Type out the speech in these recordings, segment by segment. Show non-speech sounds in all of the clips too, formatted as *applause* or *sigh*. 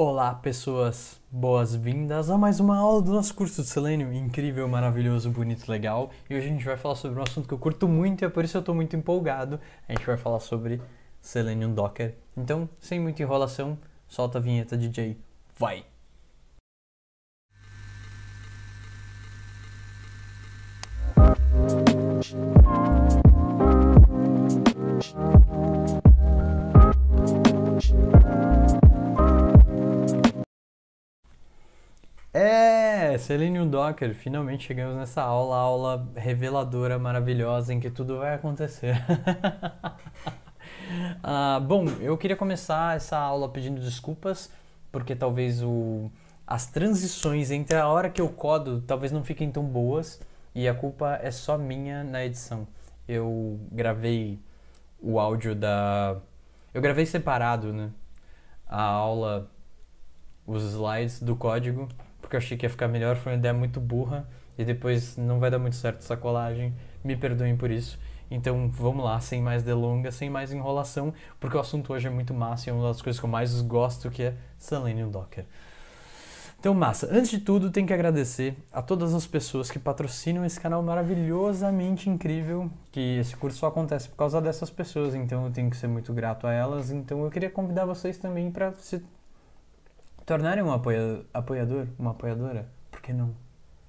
Olá, pessoas! Boas-vindas a mais uma aula do nosso curso de Selenium, Incrível, maravilhoso, bonito, legal. E hoje a gente vai falar sobre um assunto que eu curto muito e é por isso eu estou muito empolgado. A gente vai falar sobre Selenium Docker. Então, sem muita enrolação, solta a vinheta, DJ. Vai! Música É, Selenium Docker, finalmente chegamos nessa aula, aula reveladora, maravilhosa, em que tudo vai acontecer. *laughs* ah, bom, eu queria começar essa aula pedindo desculpas, porque talvez o, as transições entre a hora que eu codo talvez não fiquem tão boas, e a culpa é só minha na edição. Eu gravei o áudio da. Eu gravei separado, né? A aula, os slides do código porque eu achei que ia ficar melhor, foi uma ideia muito burra e depois não vai dar muito certo essa colagem. Me perdoem por isso. Então vamos lá, sem mais delongas, sem mais enrolação, porque o assunto hoje é muito massa e é uma das coisas que eu mais gosto, que é Selenium Docker. Então, massa, antes de tudo, tenho que agradecer a todas as pessoas que patrocinam esse canal maravilhosamente incrível, que esse curso só acontece por causa dessas pessoas, então eu tenho que ser muito grato a elas. Então eu queria convidar vocês também para se tornarem um apoiador, apoiador, uma apoiadora, porque não?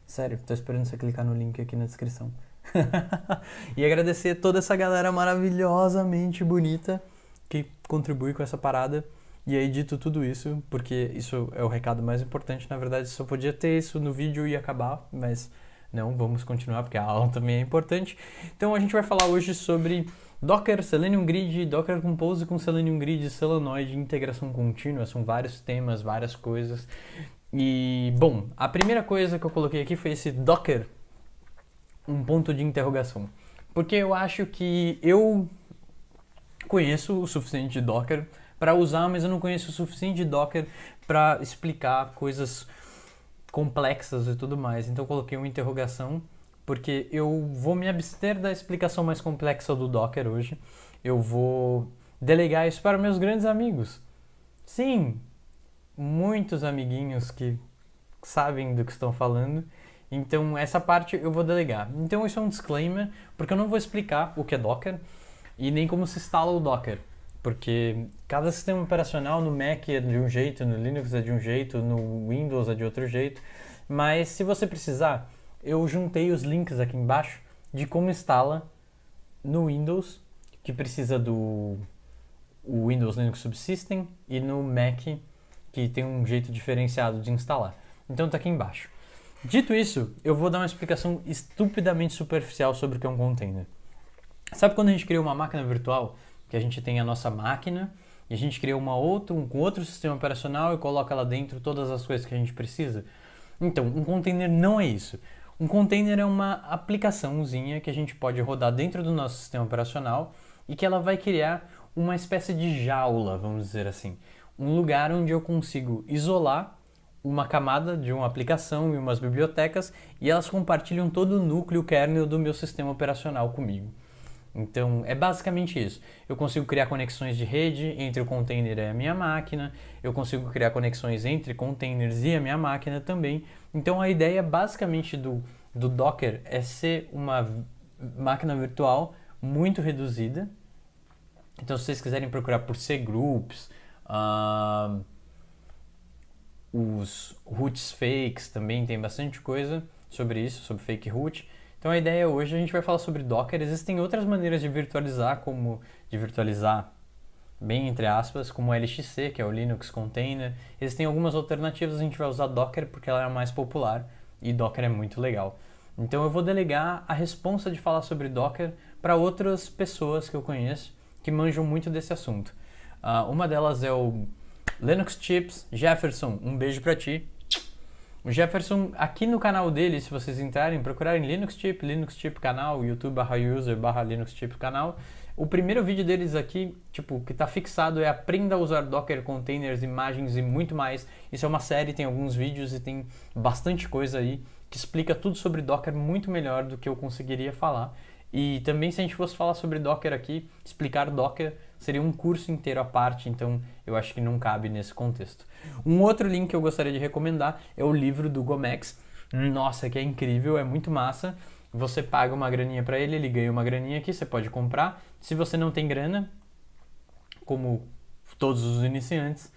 Sério, estou esperando você clicar no link aqui na descrição. *laughs* e agradecer toda essa galera maravilhosamente bonita que contribui com essa parada. E aí, dito tudo isso, porque isso é o recado mais importante, na verdade, só podia ter isso no vídeo e acabar, mas não, vamos continuar, porque a aula também é importante. Então, a gente vai falar hoje sobre Docker, Selenium Grid, Docker Compose com Selenium Grid, Solenoid, integração contínua, são vários temas, várias coisas. E, bom, a primeira coisa que eu coloquei aqui foi esse Docker, um ponto de interrogação. Porque eu acho que eu conheço o suficiente de Docker para usar, mas eu não conheço o suficiente de Docker para explicar coisas complexas e tudo mais. Então eu coloquei uma interrogação porque eu vou me abster da explicação mais complexa do Docker hoje. Eu vou delegar isso para meus grandes amigos. Sim, muitos amiguinhos que sabem do que estão falando. Então, essa parte eu vou delegar. Então, isso é um disclaimer, porque eu não vou explicar o que é Docker e nem como se instala o Docker. Porque cada sistema operacional no Mac é de um jeito, no Linux é de um jeito, no Windows é de outro jeito. Mas se você precisar, eu juntei os links aqui embaixo de como instala no Windows, que precisa do Windows Linux Subsystem, e no Mac, que tem um jeito diferenciado de instalar. Então tá aqui embaixo. Dito isso, eu vou dar uma explicação estupidamente superficial sobre o que é um container. Sabe quando a gente cria uma máquina virtual, que a gente tem a nossa máquina e a gente cria uma outra, um com outro sistema operacional e coloca lá dentro todas as coisas que a gente precisa? Então, um container não é isso. Um container é uma aplicaçãozinha que a gente pode rodar dentro do nosso sistema operacional e que ela vai criar uma espécie de jaula, vamos dizer assim, um lugar onde eu consigo isolar uma camada de uma aplicação e umas bibliotecas e elas compartilham todo o núcleo kernel do meu sistema operacional comigo. Então é basicamente isso. Eu consigo criar conexões de rede entre o container e a minha máquina, eu consigo criar conexões entre containers e a minha máquina também. Então a ideia basicamente do, do Docker é ser uma máquina virtual muito reduzida. Então se vocês quiserem procurar por cgroups, uh, os roots fakes também tem bastante coisa sobre isso, sobre fake root. Então a ideia hoje a gente vai falar sobre Docker. Existem outras maneiras de virtualizar, como de virtualizar bem entre aspas, como o LXC, que é o Linux Container. Existem algumas alternativas, a gente vai usar Docker porque ela é a mais popular e Docker é muito legal. Então eu vou delegar a responsa de falar sobre Docker para outras pessoas que eu conheço que manjam muito desse assunto. Uh, uma delas é o Linux Chips Jefferson. Um beijo para ti. O Jefferson, aqui no canal dele, se vocês entrarem, procurarem Linux Tip, Linux Tip canal, youtube barra user barra Linux Tip canal, o primeiro vídeo deles aqui, tipo, que tá fixado é Aprenda a usar Docker, containers, imagens e muito mais. Isso é uma série, tem alguns vídeos e tem bastante coisa aí que explica tudo sobre Docker muito melhor do que eu conseguiria falar. E também se a gente fosse falar sobre Docker aqui, explicar Docker, seria um curso inteiro à parte, então eu acho que não cabe nesse contexto. Um outro link que eu gostaria de recomendar é o livro do Gomex. Nossa, que é incrível, é muito massa. Você paga uma graninha para ele, ele ganha uma graninha aqui, você pode comprar. Se você não tem grana, como todos os iniciantes,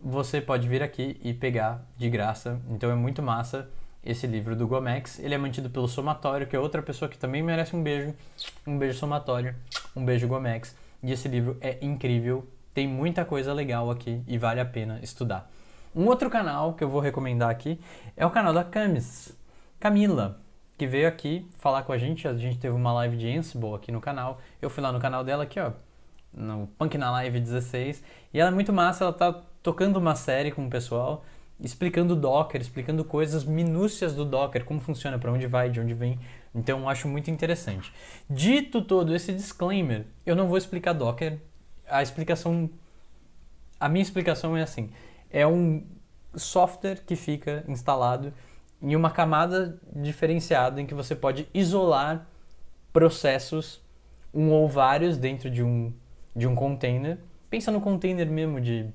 você pode vir aqui e pegar de graça. Então é muito massa esse livro do Gomex. Ele é mantido pelo Somatório, que é outra pessoa que também merece um beijo. Um beijo Somatório, um beijo Gomex. E esse livro é incrível, tem muita coisa legal aqui e vale a pena estudar. Um outro canal que eu vou recomendar aqui é o canal da Camis, Camila, que veio aqui falar com a gente. A gente teve uma live de Ansible aqui no canal. Eu fui lá no canal dela aqui, ó, no Punk na Live 16. E ela é muito massa, ela tá tocando uma série com o pessoal, explicando Docker, explicando coisas minúcias do Docker, como funciona, para onde vai, de onde vem, então acho muito interessante. Dito todo esse disclaimer, eu não vou explicar Docker. A explicação a minha explicação é assim, é um software que fica instalado em uma camada diferenciada em que você pode isolar processos um ou vários dentro de um de um container. Pensa no container mesmo de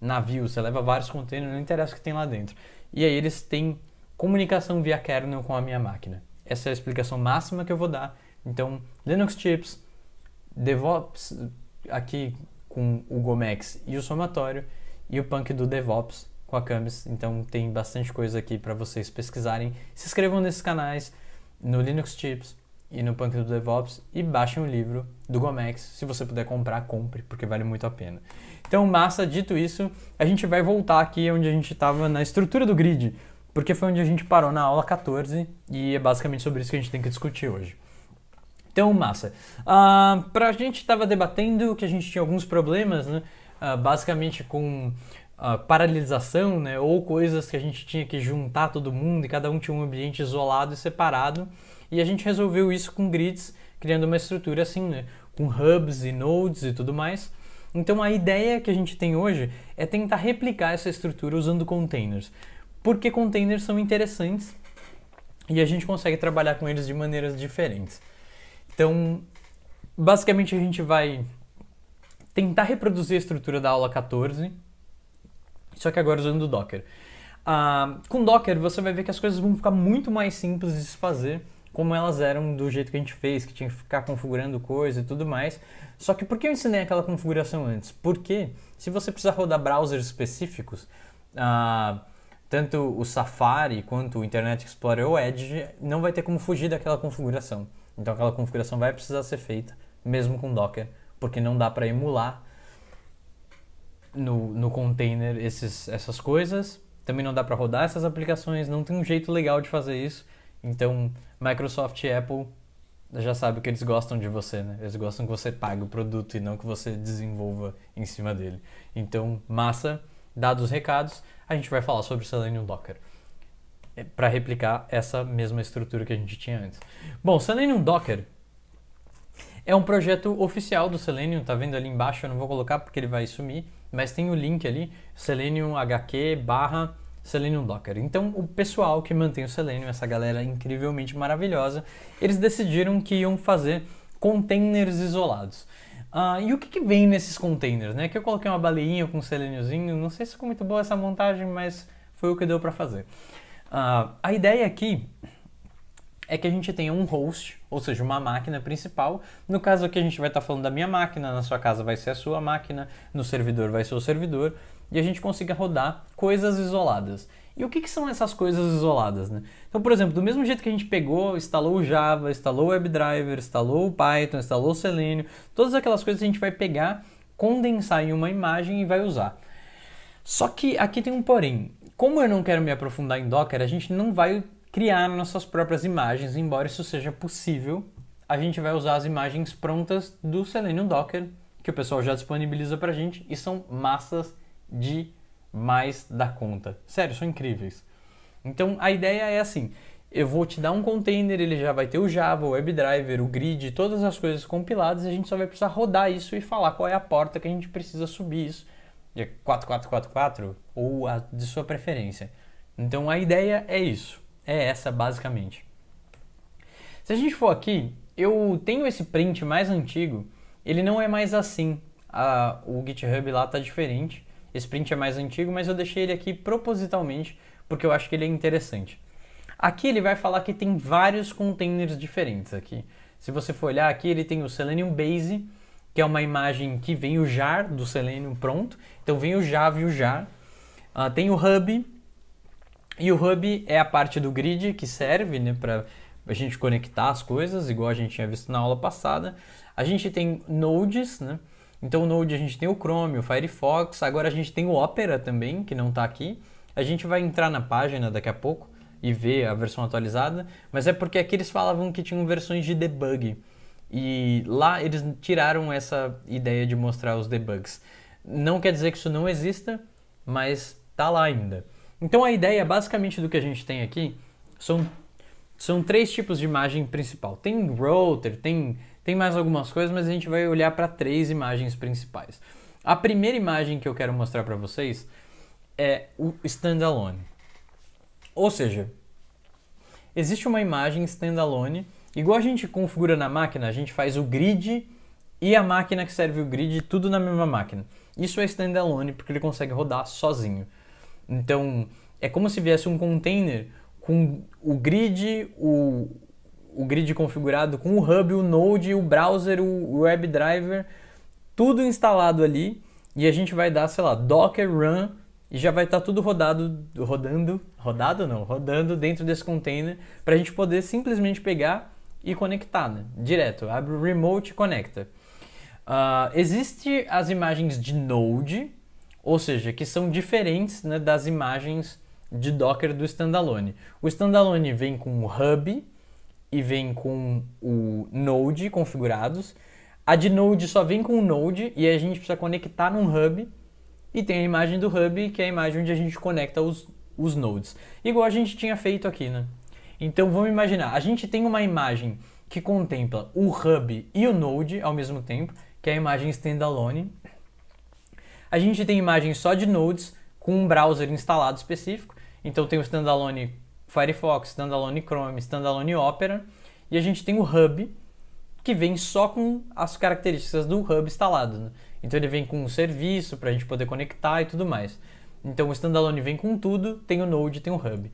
navio, você leva vários containers, não interessa o que tem lá dentro. E aí eles têm comunicação via kernel com a minha máquina. Essa é a explicação máxima que eu vou dar. Então, Linux Chips, DevOps aqui com o Gomex e o somatório, e o punk do DevOps com a Camis. Então, tem bastante coisa aqui para vocês pesquisarem. Se inscrevam nesses canais, no Linux Chips e no punk do DevOps, e baixem o livro do Gomex. Se você puder comprar, compre, porque vale muito a pena. Então, massa, dito isso, a gente vai voltar aqui onde a gente estava na estrutura do grid porque foi onde a gente parou na aula 14 e é basicamente sobre isso que a gente tem que discutir hoje. Então, massa. Uh, pra gente estava debatendo que a gente tinha alguns problemas, né? Uh, basicamente com uh, paralisação, né? Ou coisas que a gente tinha que juntar todo mundo e cada um tinha um ambiente isolado e separado. E a gente resolveu isso com grids, criando uma estrutura assim, né? Com hubs e nodes e tudo mais. Então a ideia que a gente tem hoje é tentar replicar essa estrutura usando containers porque containers são interessantes e a gente consegue trabalhar com eles de maneiras diferentes. Então, basicamente a gente vai tentar reproduzir a estrutura da aula 14, só que agora usando o Docker. Ah, com Docker você vai ver que as coisas vão ficar muito mais simples de se fazer, como elas eram do jeito que a gente fez, que tinha que ficar configurando coisa e tudo mais. Só que por que eu ensinei aquela configuração antes? Porque se você precisar rodar browsers específicos, ah, tanto o Safari quanto o Internet Explorer ou Edge não vai ter como fugir daquela configuração. Então aquela configuração vai precisar ser feita, mesmo com Docker, porque não dá para emular no, no container esses, essas coisas. Também não dá para rodar essas aplicações, não tem um jeito legal de fazer isso. Então, Microsoft e Apple já sabe que eles gostam de você, né? Eles gostam que você pague o produto e não que você desenvolva em cima dele. Então, massa, dados os recados, a gente vai falar sobre Selenium Docker eh, para replicar essa mesma estrutura que a gente tinha antes. Bom, Selenium Docker é um projeto oficial do Selenium, tá vendo ali embaixo, eu não vou colocar porque ele vai sumir, mas tem o link ali, Selenium HQ barra Selenium Docker. Então, o pessoal que mantém o Selenium, essa galera incrivelmente maravilhosa, eles decidiram que iam fazer containers isolados. Uh, e o que, que, vem nesses containers, né? Aqui eu coloquei uma baleinha com um selêniozinho, não sei se ficou muito boa essa montagem, mas foi o que deu para fazer. Uh, a ideia aqui é que a gente tenha um host, ou seja, uma máquina principal. No caso aqui a gente vai estar tá falando da minha máquina, na sua casa vai ser a sua máquina, no servidor vai ser o servidor, e a gente consiga rodar coisas isoladas. E o que, que, são essas coisas isoladas? Né? Então, por exemplo, do mesmo jeito que a gente pegou, instalou o Java, instalou o WebDriver, instalou o Python, instalou o Selenium, todas aquelas coisas a gente vai pegar, condensar em uma imagem e vai usar. Só que aqui tem um porém. Como eu não quero me aprofundar em Docker, a gente não vai criar nossas próprias imagens, embora isso seja possível. A gente vai usar as imagens prontas do Selenium Docker, que o pessoal já disponibiliza para a gente, e são massas de mais da conta. Sério, são incríveis. Então a ideia é assim: eu vou te dar um container, ele já vai ter o Java, o WebDriver, o grid, todas as coisas compiladas, a gente só vai precisar rodar isso e falar qual é a porta que a gente precisa subir isso. De é 4444 ou a de sua preferência. Então a ideia é isso. É essa basicamente. Se a gente for aqui, eu tenho esse print mais antigo, ele não é mais assim. A, o GitHub lá está diferente. Esse print é mais antigo, mas eu deixei ele aqui propositalmente porque eu acho que ele é interessante. Aqui ele vai falar que tem vários containers diferentes aqui. Se você for olhar aqui, ele tem o Selenium Base, que é uma imagem que vem o jar do Selenium pronto. Então vem o Java e o jar. Uh, tem o Hub, e o Hub é a parte do grid que serve né, para a gente conectar as coisas, igual a gente tinha visto na aula passada. A gente tem nodes, né? Então, o Node a gente tem o Chrome, o Firefox, agora a gente tem o Opera também, que não está aqui. A gente vai entrar na página daqui a pouco e ver a versão atualizada, mas é porque aqui eles falavam que tinham versões de debug. E lá eles tiraram essa ideia de mostrar os debugs. Não quer dizer que isso não exista, mas tá lá ainda. Então a ideia basicamente do que a gente tem aqui são, são três tipos de imagem principal. Tem router, tem tem mais algumas coisas, mas a gente vai olhar para três imagens principais. A primeira imagem que eu quero mostrar para vocês é o standalone. Ou seja, existe uma imagem standalone, igual a gente configura na máquina, a gente faz o grid e a máquina que serve o grid, tudo na mesma máquina. Isso é standalone porque ele consegue rodar sozinho. Então, é como se viesse um container com o grid, o, o grid configurado com o hub, o node, o browser, o WebDriver, tudo instalado ali e a gente vai dar, sei lá, docker run e já vai estar tá tudo rodado, rodando, rodado não, rodando dentro desse container para a gente poder simplesmente pegar e conectar, né? Direto, abre o remote e conecta. Uh, ah, Existem as imagens de Node, ou seja, que são diferentes né, das imagens de Docker do standalone. O standalone vem com o hub, e vem com o Node configurados. A de Node só vem com o Node e a gente precisa conectar num hub. E tem a imagem do hub, que é a imagem onde a gente conecta os, os nodes. Igual a gente tinha feito aqui, né? Então vamos imaginar, a gente tem uma imagem que contempla o hub e o node ao mesmo tempo, que é a imagem standalone. A gente tem imagem só de nodes com um browser instalado específico, então tem o standalone Firefox, Standalone Chrome, Standalone Opera, e a gente tem o Hub, que vem só com as características do Hub instalado. Né? Então ele vem com um serviço para a gente poder conectar e tudo mais. Então o Standalone vem com tudo, tem o Node, tem o Hub.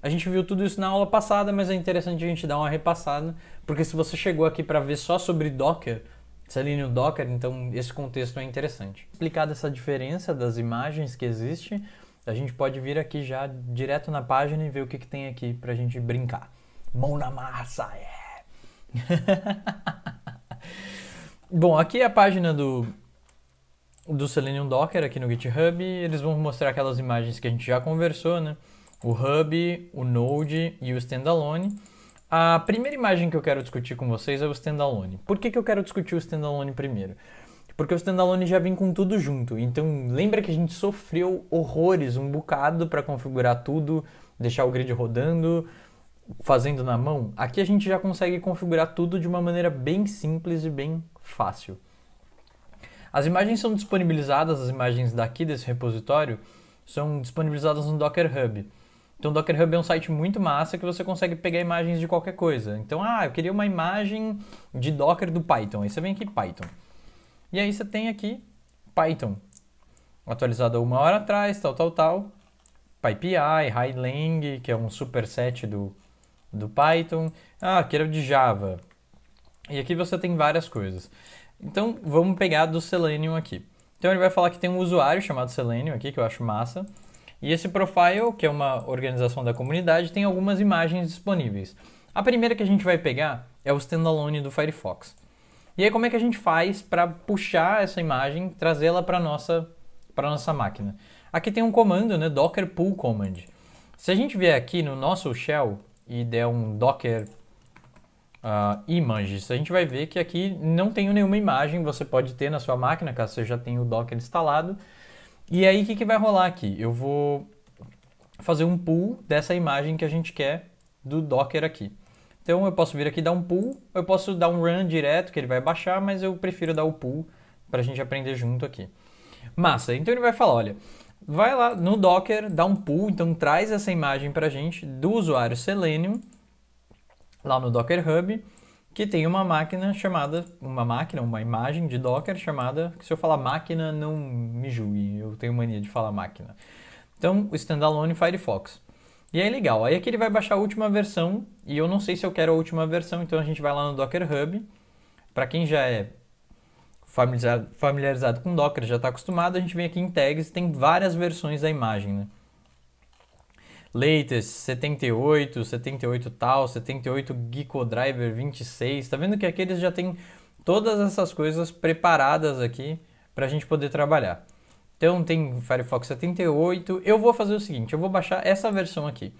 A gente viu tudo isso na aula passada, mas é interessante a gente dar uma repassada, porque se você chegou aqui para ver só sobre Docker, Selenium é Docker, então esse contexto é interessante. Explicada essa diferença das imagens que existe, a gente pode vir aqui já direto na página e ver o que, que tem aqui pra gente brincar. Mão na massa, é! *laughs* Bom, aqui é a página do, do Selenium Docker aqui no GitHub. Eles vão mostrar aquelas imagens que a gente já conversou, né? O Hub, o Node e o Standalone. A primeira imagem que eu quero discutir com vocês é o Standalone. Por que, que eu quero discutir o Standalone primeiro? Porque o standalone já vem com tudo junto. Então lembra que a gente sofreu horrores, um bocado para configurar tudo, deixar o grid rodando, fazendo na mão. Aqui a gente já consegue configurar tudo de uma maneira bem simples e bem fácil. As imagens são disponibilizadas, as imagens daqui desse repositório são disponibilizadas no Docker Hub. Então, o Docker Hub é um site muito massa que você consegue pegar imagens de qualquer coisa. Então, ah, eu queria uma imagem de Docker do Python. Aí você vem aqui, Python. E aí você tem aqui Python, atualizado uma hora atrás, tal, tal, tal. PyPI, Highlang, que é um superset do, do Python. Ah, que era de Java. E aqui você tem várias coisas. Então, vamos pegar do Selenium aqui. Então, ele vai falar que tem um usuário chamado Selenium aqui, que eu acho massa. E esse profile, que é uma organização da comunidade, tem algumas imagens disponíveis. A primeira que a gente vai pegar é o standalone do Firefox. E aí como é que a gente faz para puxar essa imagem, trazê-la para nossa para nossa máquina? Aqui tem um comando, né, docker pull command. Se a gente vier aqui no nosso shell e der um docker uh, ah, images, a gente vai ver que aqui não tem nenhuma imagem, você pode ter na sua máquina, caso você já tenha o docker instalado. E aí o que, que vai rolar aqui? Eu vou fazer um pull dessa imagem que a gente quer do docker aqui. Então eu posso vir aqui dar um pull, eu posso dar um run direto que ele vai baixar, mas eu prefiro dar o pull para a gente aprender junto aqui. Massa, então ele vai falar, olha, vai lá no Docker, dá um pull, então traz essa imagem para a gente do usuário Selenium, lá no Docker Hub, que tem uma máquina chamada, uma máquina, uma imagem de Docker chamada, se eu falar máquina, não me julgue, eu tenho mania de falar máquina. Então, o standalone Firefox. E aí legal, aí aqui ele vai baixar a última versão, e eu não sei se eu quero a última versão, então a gente vai lá no Docker Hub. Para quem já é familiarizado, familiarizado com Docker, já está acostumado, a gente vem aqui em tags, tem várias versões da imagem, né? Latest 78, 78 tal, 78 Geeko Driver 26. Tá vendo que aqui eles já têm todas essas coisas preparadas aqui para a gente poder trabalhar. Então tem Firefox 78. Eu vou fazer o seguinte, eu vou baixar essa versão aqui.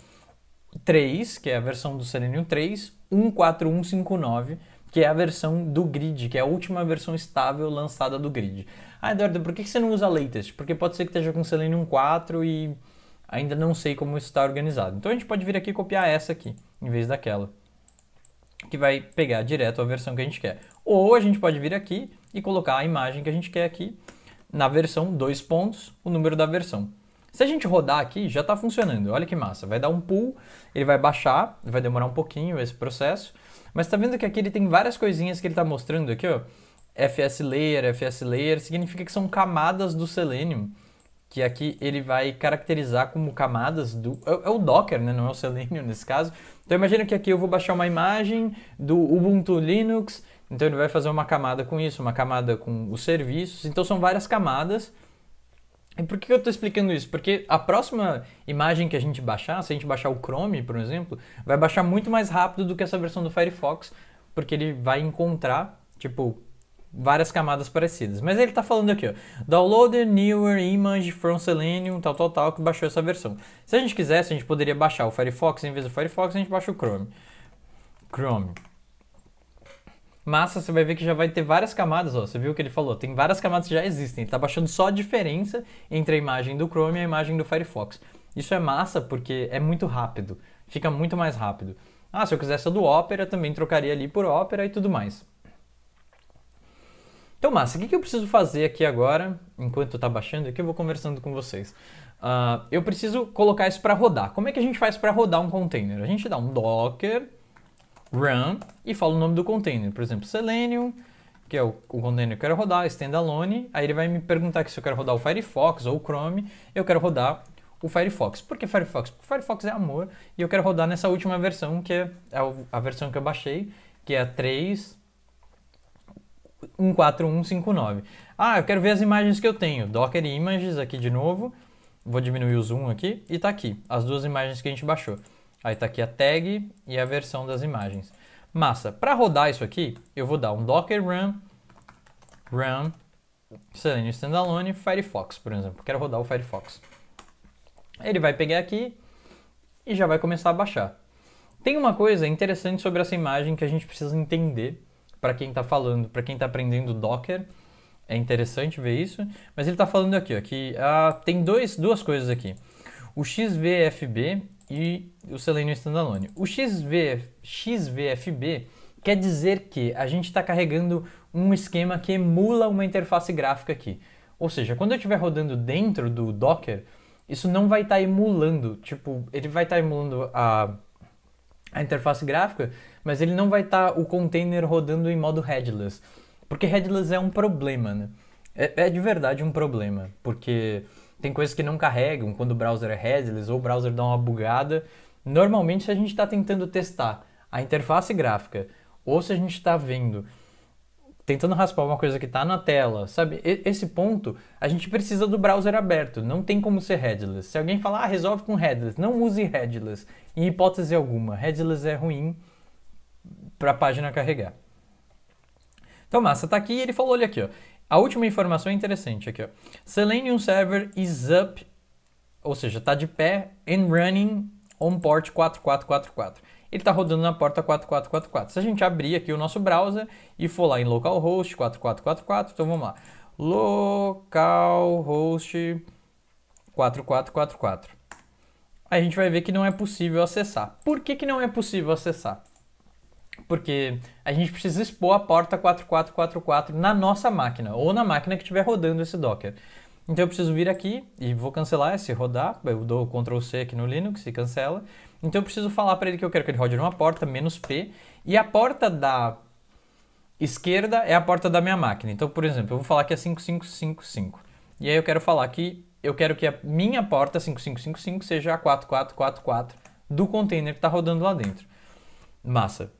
3, que é a versão do Selenium 3, 14159, que é a versão do grid, que é a última versão estável lançada do grid. Ah, Eduardo, por que você não usa latest? Porque pode ser que esteja com Selenium 4 e ainda não sei como isso está organizado. Então a gente pode vir aqui e copiar essa aqui, em vez daquela. Que vai pegar direto a versão que a gente quer. Ou a gente pode vir aqui e colocar a imagem que a gente quer aqui na versão, dois pontos, o número da versão. Se a gente rodar aqui, já está funcionando. Olha que massa. Vai dar um pull, ele vai baixar, vai demorar um pouquinho esse processo. Mas está vendo que aqui ele tem várias coisinhas que ele está mostrando aqui, ó. FS Layer, FS Layer, significa que são camadas do Selenium. Que aqui ele vai caracterizar como camadas do... É, é o Docker, né? Não é o Selenium nesse caso. Então imagina que aqui eu vou baixar uma imagem do Ubuntu Linux então ele vai fazer uma camada com isso, uma camada com os serviços. Então são várias camadas. E por que eu estou explicando isso? Porque a próxima imagem que a gente baixar, se a gente baixar o Chrome, por exemplo, vai baixar muito mais rápido do que essa versão do Firefox, porque ele vai encontrar, tipo, várias camadas parecidas. Mas ele está falando aqui, ó, download newer image from Selenium, tal, tal, tal, que baixou essa versão. Se a gente quisesse, a gente poderia baixar o Firefox em vez do Firefox, a gente baixa o Chrome. Chrome massa, você vai ver que já vai ter várias camadas, ó, você viu o que ele falou, tem várias camadas que já existem, tá baixando só a diferença entre a imagem do Chrome e a imagem do Firefox. Isso é massa porque é muito rápido, fica muito mais rápido. Ah, se eu quisesse a do Opera, também trocaria ali por Opera e tudo mais. Então, massa, o que eu preciso fazer aqui agora, enquanto tá baixando aqui, é eu vou conversando com vocês. Uh, eu preciso colocar isso para rodar. Como é que a gente faz para rodar um container? A gente dá um docker run e falo o nome do container. Por exemplo, Selenium, que é o, o container que eu quero rodar, standalone. Aí ele vai me perguntar que se eu quero rodar o Firefox ou o Chrome. Eu quero rodar o Firefox. Por que Firefox? Porque Firefox é amor e eu quero rodar nessa última versão, que é a versão que eu baixei, que é a 3. 14159. Ah, eu quero ver as imagens que eu tenho. Docker Images aqui de novo. Vou diminuir o zoom aqui e tá aqui as duas imagens que a gente baixou. Aí está aqui a tag e a versão das imagens. Massa. Para rodar isso aqui, eu vou dar um docker run run Selenium Standalone Firefox, por exemplo. Quero rodar o Firefox. Ele vai pegar aqui e já vai começar a baixar. Tem uma coisa interessante sobre essa imagem que a gente precisa entender para quem está falando, para quem está aprendendo Docker. É interessante ver isso, mas ele está falando aqui, ó, que ah, tem dois, duas coisas aqui. O XVFB e o selênio standalone. O xv XVFB quer dizer que a gente está carregando um esquema que emula uma interface gráfica aqui. Ou seja, quando eu estiver rodando dentro do Docker, isso não vai estar tá emulando, tipo, ele vai estar tá emulando a, a interface gráfica, mas ele não vai estar tá o container rodando em modo headless. Porque headless é um problema, né? É, é de verdade um problema, porque tem coisas que não carregam quando o browser é headless ou o browser dá uma bugada. Normalmente, se a gente está tentando testar a interface gráfica ou se a gente está vendo, tentando raspar uma coisa que está na tela, sabe? esse ponto, a gente precisa do browser aberto, não tem como ser headless. Se alguém falar, ah, resolve com headless, não use headless, em hipótese alguma. Headless é ruim para a página carregar. Então, Massa tá aqui e ele falou, olha aqui, ó. A última informação é interessante aqui, ó. Selenium Server is up, ou seja, está de pé and running on port 4444. Ele está rodando na porta 4444. Se a gente abrir aqui o nosso browser e for lá em localhost 4444, então vamos lá. Localhost 4444. a gente vai ver que não é possível acessar. Por que, que não é possível acessar? porque a gente precisa expor a porta 4444 na nossa máquina ou na máquina que estiver rodando esse Docker. Então eu preciso vir aqui e vou cancelar esse rodar, eu dou Ctrl C aqui no Linux e cancela. Então eu preciso falar para ele que eu quero que ele rode numa porta menos "-p", e a porta da esquerda é a porta da minha máquina. Então, por exemplo, eu vou falar que é 5555. E aí eu quero falar que eu quero que a minha porta 5555 seja a 4444 do container que está rodando lá dentro. Massa.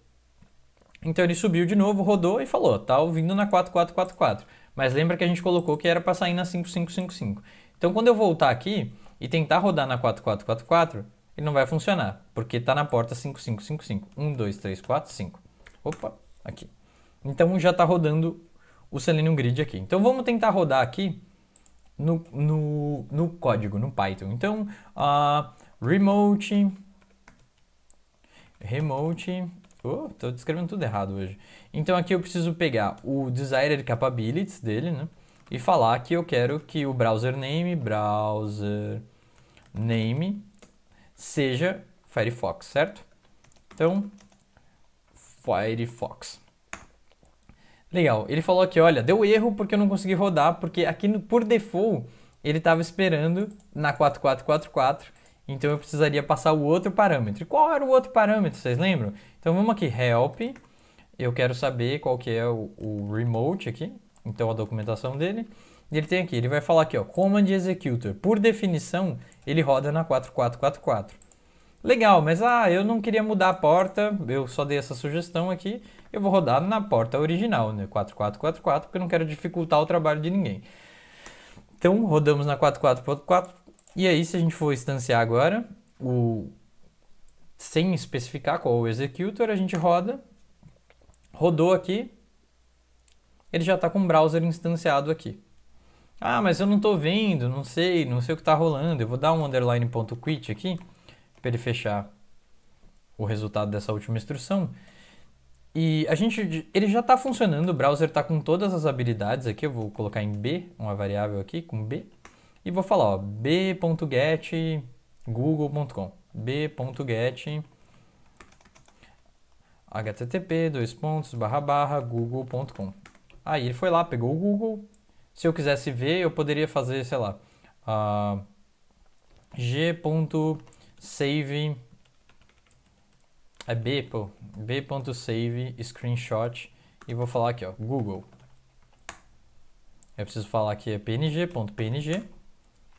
Então ele subiu de novo, rodou e falou: tá ouvindo na 4444. Mas lembra que a gente colocou que era para sair na 5555. Então quando eu voltar aqui e tentar rodar na 4444, ele não vai funcionar, porque está na porta 5555. 1, 2, 3, 4, 5. Opa, aqui. Então já está rodando o Selenium Grid aqui. Então vamos tentar rodar aqui no, no, no código, no Python. Então, uh, remote, remote Estou tô descrevendo tudo errado hoje. Então aqui eu preciso pegar o Desired Capabilities dele, né? E falar que eu quero que o browser name, browser name, seja Firefox, certo? Então, Firefox. Legal, ele falou aqui, olha, deu erro porque eu não consegui rodar, porque aqui no, por default ele estava esperando na 4444 então eu precisaria passar o outro parâmetro. qual era o outro parâmetro, vocês lembram? Então vamos aqui, help. Eu quero saber qual que é o, o remote aqui. Então a documentação dele. E ele tem aqui, ele vai falar aqui, ó, command executor. Por definição, ele roda na 4444. Legal, mas ah, eu não queria mudar a porta, eu só dei essa sugestão aqui. Eu vou rodar na porta original, né, 4444, porque eu não quero dificultar o trabalho de ninguém. Então, rodamos na 4444, e aí, se a gente for instanciar agora, o... sem especificar qual é o executor, a gente roda, rodou aqui, ele já está com o browser instanciado aqui. Ah, mas eu não estou vendo, não sei, não sei o que está rolando. Eu vou dar um underline.quit aqui para ele fechar o resultado dessa última instrução. E a gente, ele já está funcionando, o browser está com todas as habilidades aqui. Eu vou colocar em B, uma variável aqui com B e vou falar b.get google.com b.get http dois pontos barra barra google.com aí ele foi lá pegou o Google se eu quisesse ver eu poderia fazer sei lá uh, g.save é b pô b.save screenshot e vou falar aqui ó Google eu preciso falar aqui é png.png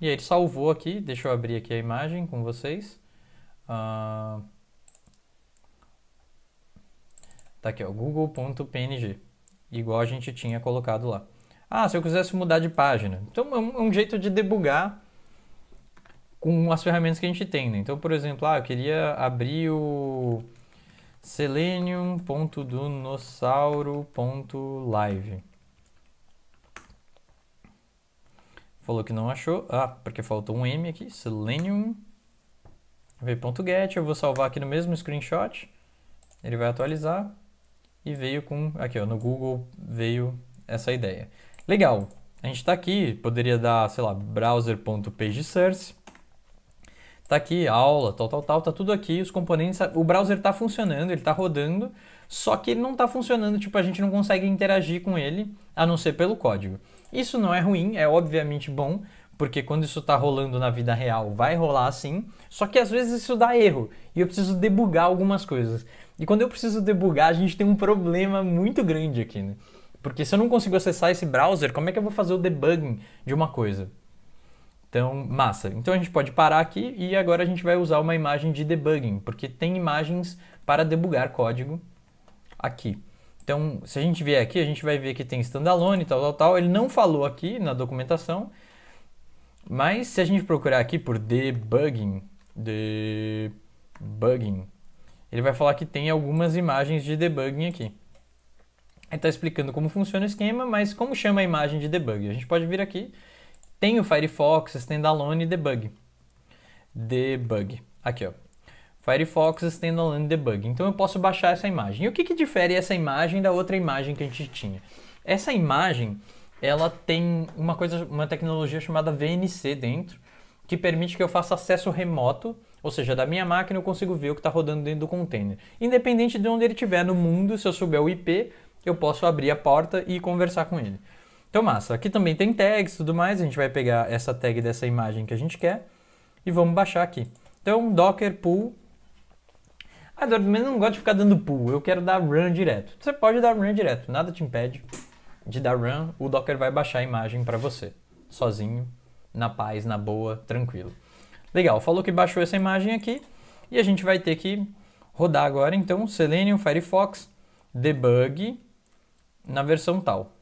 e aí ele salvou aqui, deixa eu abrir aqui a imagem com vocês. Uh, tá aqui, ó, google.png, igual a gente tinha colocado lá. Ah, se eu quisesse mudar de página. Então é um, é um jeito de debugar com as ferramentas que a gente tem, né? Então, por exemplo, ah, eu queria abrir o selenium.dunossauro.live. Falou que não achou. Ah, porque faltou um M aqui. Selenium v.get. Eu vou salvar aqui no mesmo screenshot. Ele vai atualizar. E veio com... Aqui, ó, no Google veio essa ideia. Legal. A gente está aqui. Poderia dar, sei lá, browser.pagesource. está aqui, aula, tal, tal, tal. está tudo aqui. Os componentes... O browser está funcionando, ele está rodando. Só que ele não está funcionando. Tipo, a gente não consegue interagir com ele, a não ser pelo código. Isso não é ruim, é obviamente bom, porque quando isso está rolando na vida real, vai rolar assim. Só que às vezes isso dá erro e eu preciso debugar algumas coisas. E quando eu preciso debugar, a gente tem um problema muito grande aqui, né? Porque se eu não consigo acessar esse browser, como é que eu vou fazer o debugging de uma coisa? Então, massa. Então a gente pode parar aqui e agora a gente vai usar uma imagem de debugging, porque tem imagens para debugar código aqui. Então, se a gente vier aqui, a gente vai ver que tem standalone, tal, tal, tal. Ele não falou aqui na documentação, mas se a gente procurar aqui por debugging, debugging, ele vai falar que tem algumas imagens de debugging aqui. Ele está explicando como funciona o esquema, mas como chama a imagem de debug? A gente pode vir aqui, tem o Firefox, standalone e debug. Debug. Aqui, ó. Firefox Standalone Debug. Então eu posso baixar essa imagem. E o que, que difere essa imagem da outra imagem que a gente tinha? Essa imagem, ela tem uma coisa, uma tecnologia chamada VNC dentro, que permite que eu faça acesso remoto, ou seja, da minha máquina eu consigo ver o que está rodando dentro do container. Independente de onde ele estiver no mundo, se eu souber o IP, eu posso abrir a porta e conversar com ele. Então, massa. Aqui também tem tags e tudo mais. A gente vai pegar essa tag dessa imagem que a gente quer e vamos baixar aqui. Então, docker pull mas eu não gosto de ficar dando pull, eu quero dar run direto. Você pode dar run direto, nada te impede de dar run, o Docker vai baixar a imagem para você, sozinho, na paz, na boa, tranquilo. Legal, falou que baixou essa imagem aqui e a gente vai ter que rodar agora então Selenium Firefox debug na versão tal.